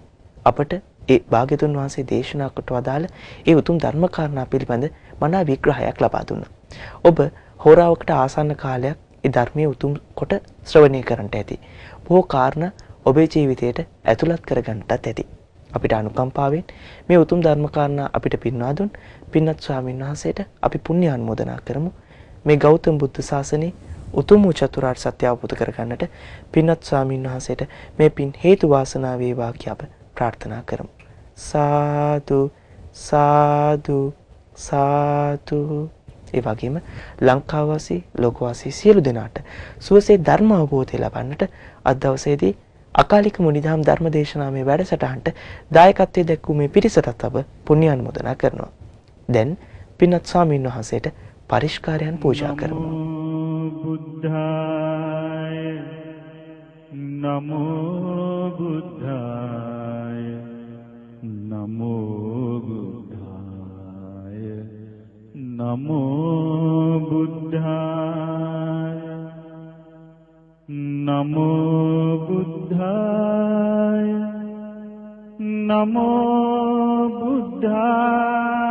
අපට ඒ භාග්‍යතුන් වහන්සේ දේශනා කොට වදාළ ඒ උතුම් ධර්ම කාරණා පිළිබඳ මනා විග්‍රහයක් ලබා දුන්නා. ඔබ හෝරාවකට ආසන්න කාලයක් ඒ ධර්මයේ උතුම් කොට ශ්‍රවණය කරන්නට ඇති. බොහෝ කාරණා ඔබේ ජීවිතයට ඇතුළත් කරගන්නටත් ඇති. අපිට අනුකම්පාවෙන් මේ උතුම් ධර්ම කාරණා අපිට පින්වා දුන් පින්වත් ස්වාමින් වහන්සේට අපි පුණ්‍ය අනුමෝදනා කරමු. මේ ගෞතම බුද්ධ ශාසනයේ උතුම් වූ චතුරාර්ය සත්‍ය අවබෝධ කරගන්නට පින්වත් ස්වාමින් වහන්සේට මේ පින් හේතු වාසනා වේවා කිය අප ප්‍රාර්ථනා කරමු. සාදු සාදු සාදු ඒ වගේම ලංකාවාසී ලෝකවාසී සියලු දෙනාට සුවසේ ධර්ම අවබෝධය ලබන්නට අද දවසේදී අකාලික මුනිදහම් ධර්ම දේශනාවේ වැඩසටහනට දායකත්වයේ දැක්වූ මේ පිරිසටත් අප පුණ්‍ය අනුමೋದනා කරනවා. දැන් පින්වත් ස්වාමින් වහන්සේට පරිෂ්කාරයන් පූජා කරනවා. බුද්ධාය නමෝ බුද්ධාය නමෝ බුද්ධාය නමෝ බුද්ධාය නමෝ බුද්ධාය නමෝ බුද්ධාය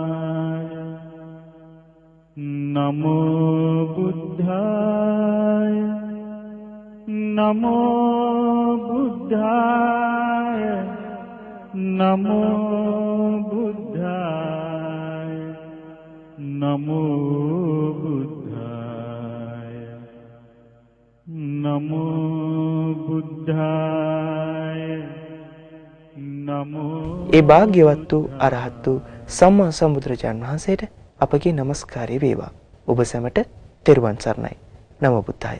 නමෝ බුද්ධාය නමෝ බුද්ධාය නමෝ බුද්ධාය නමෝ බුද්ධාය නමෝ බුද්ධාය නමෝ ඒ භාග්‍යවත් වූ අරහත් වූ සම්මා සම්බුදුරජාන් වහන්සේට අපගේ নমස්කාරය වේවා. ඔබ සැමට තෙරුවන් සරණයි. නමෝ බුද්ධාය.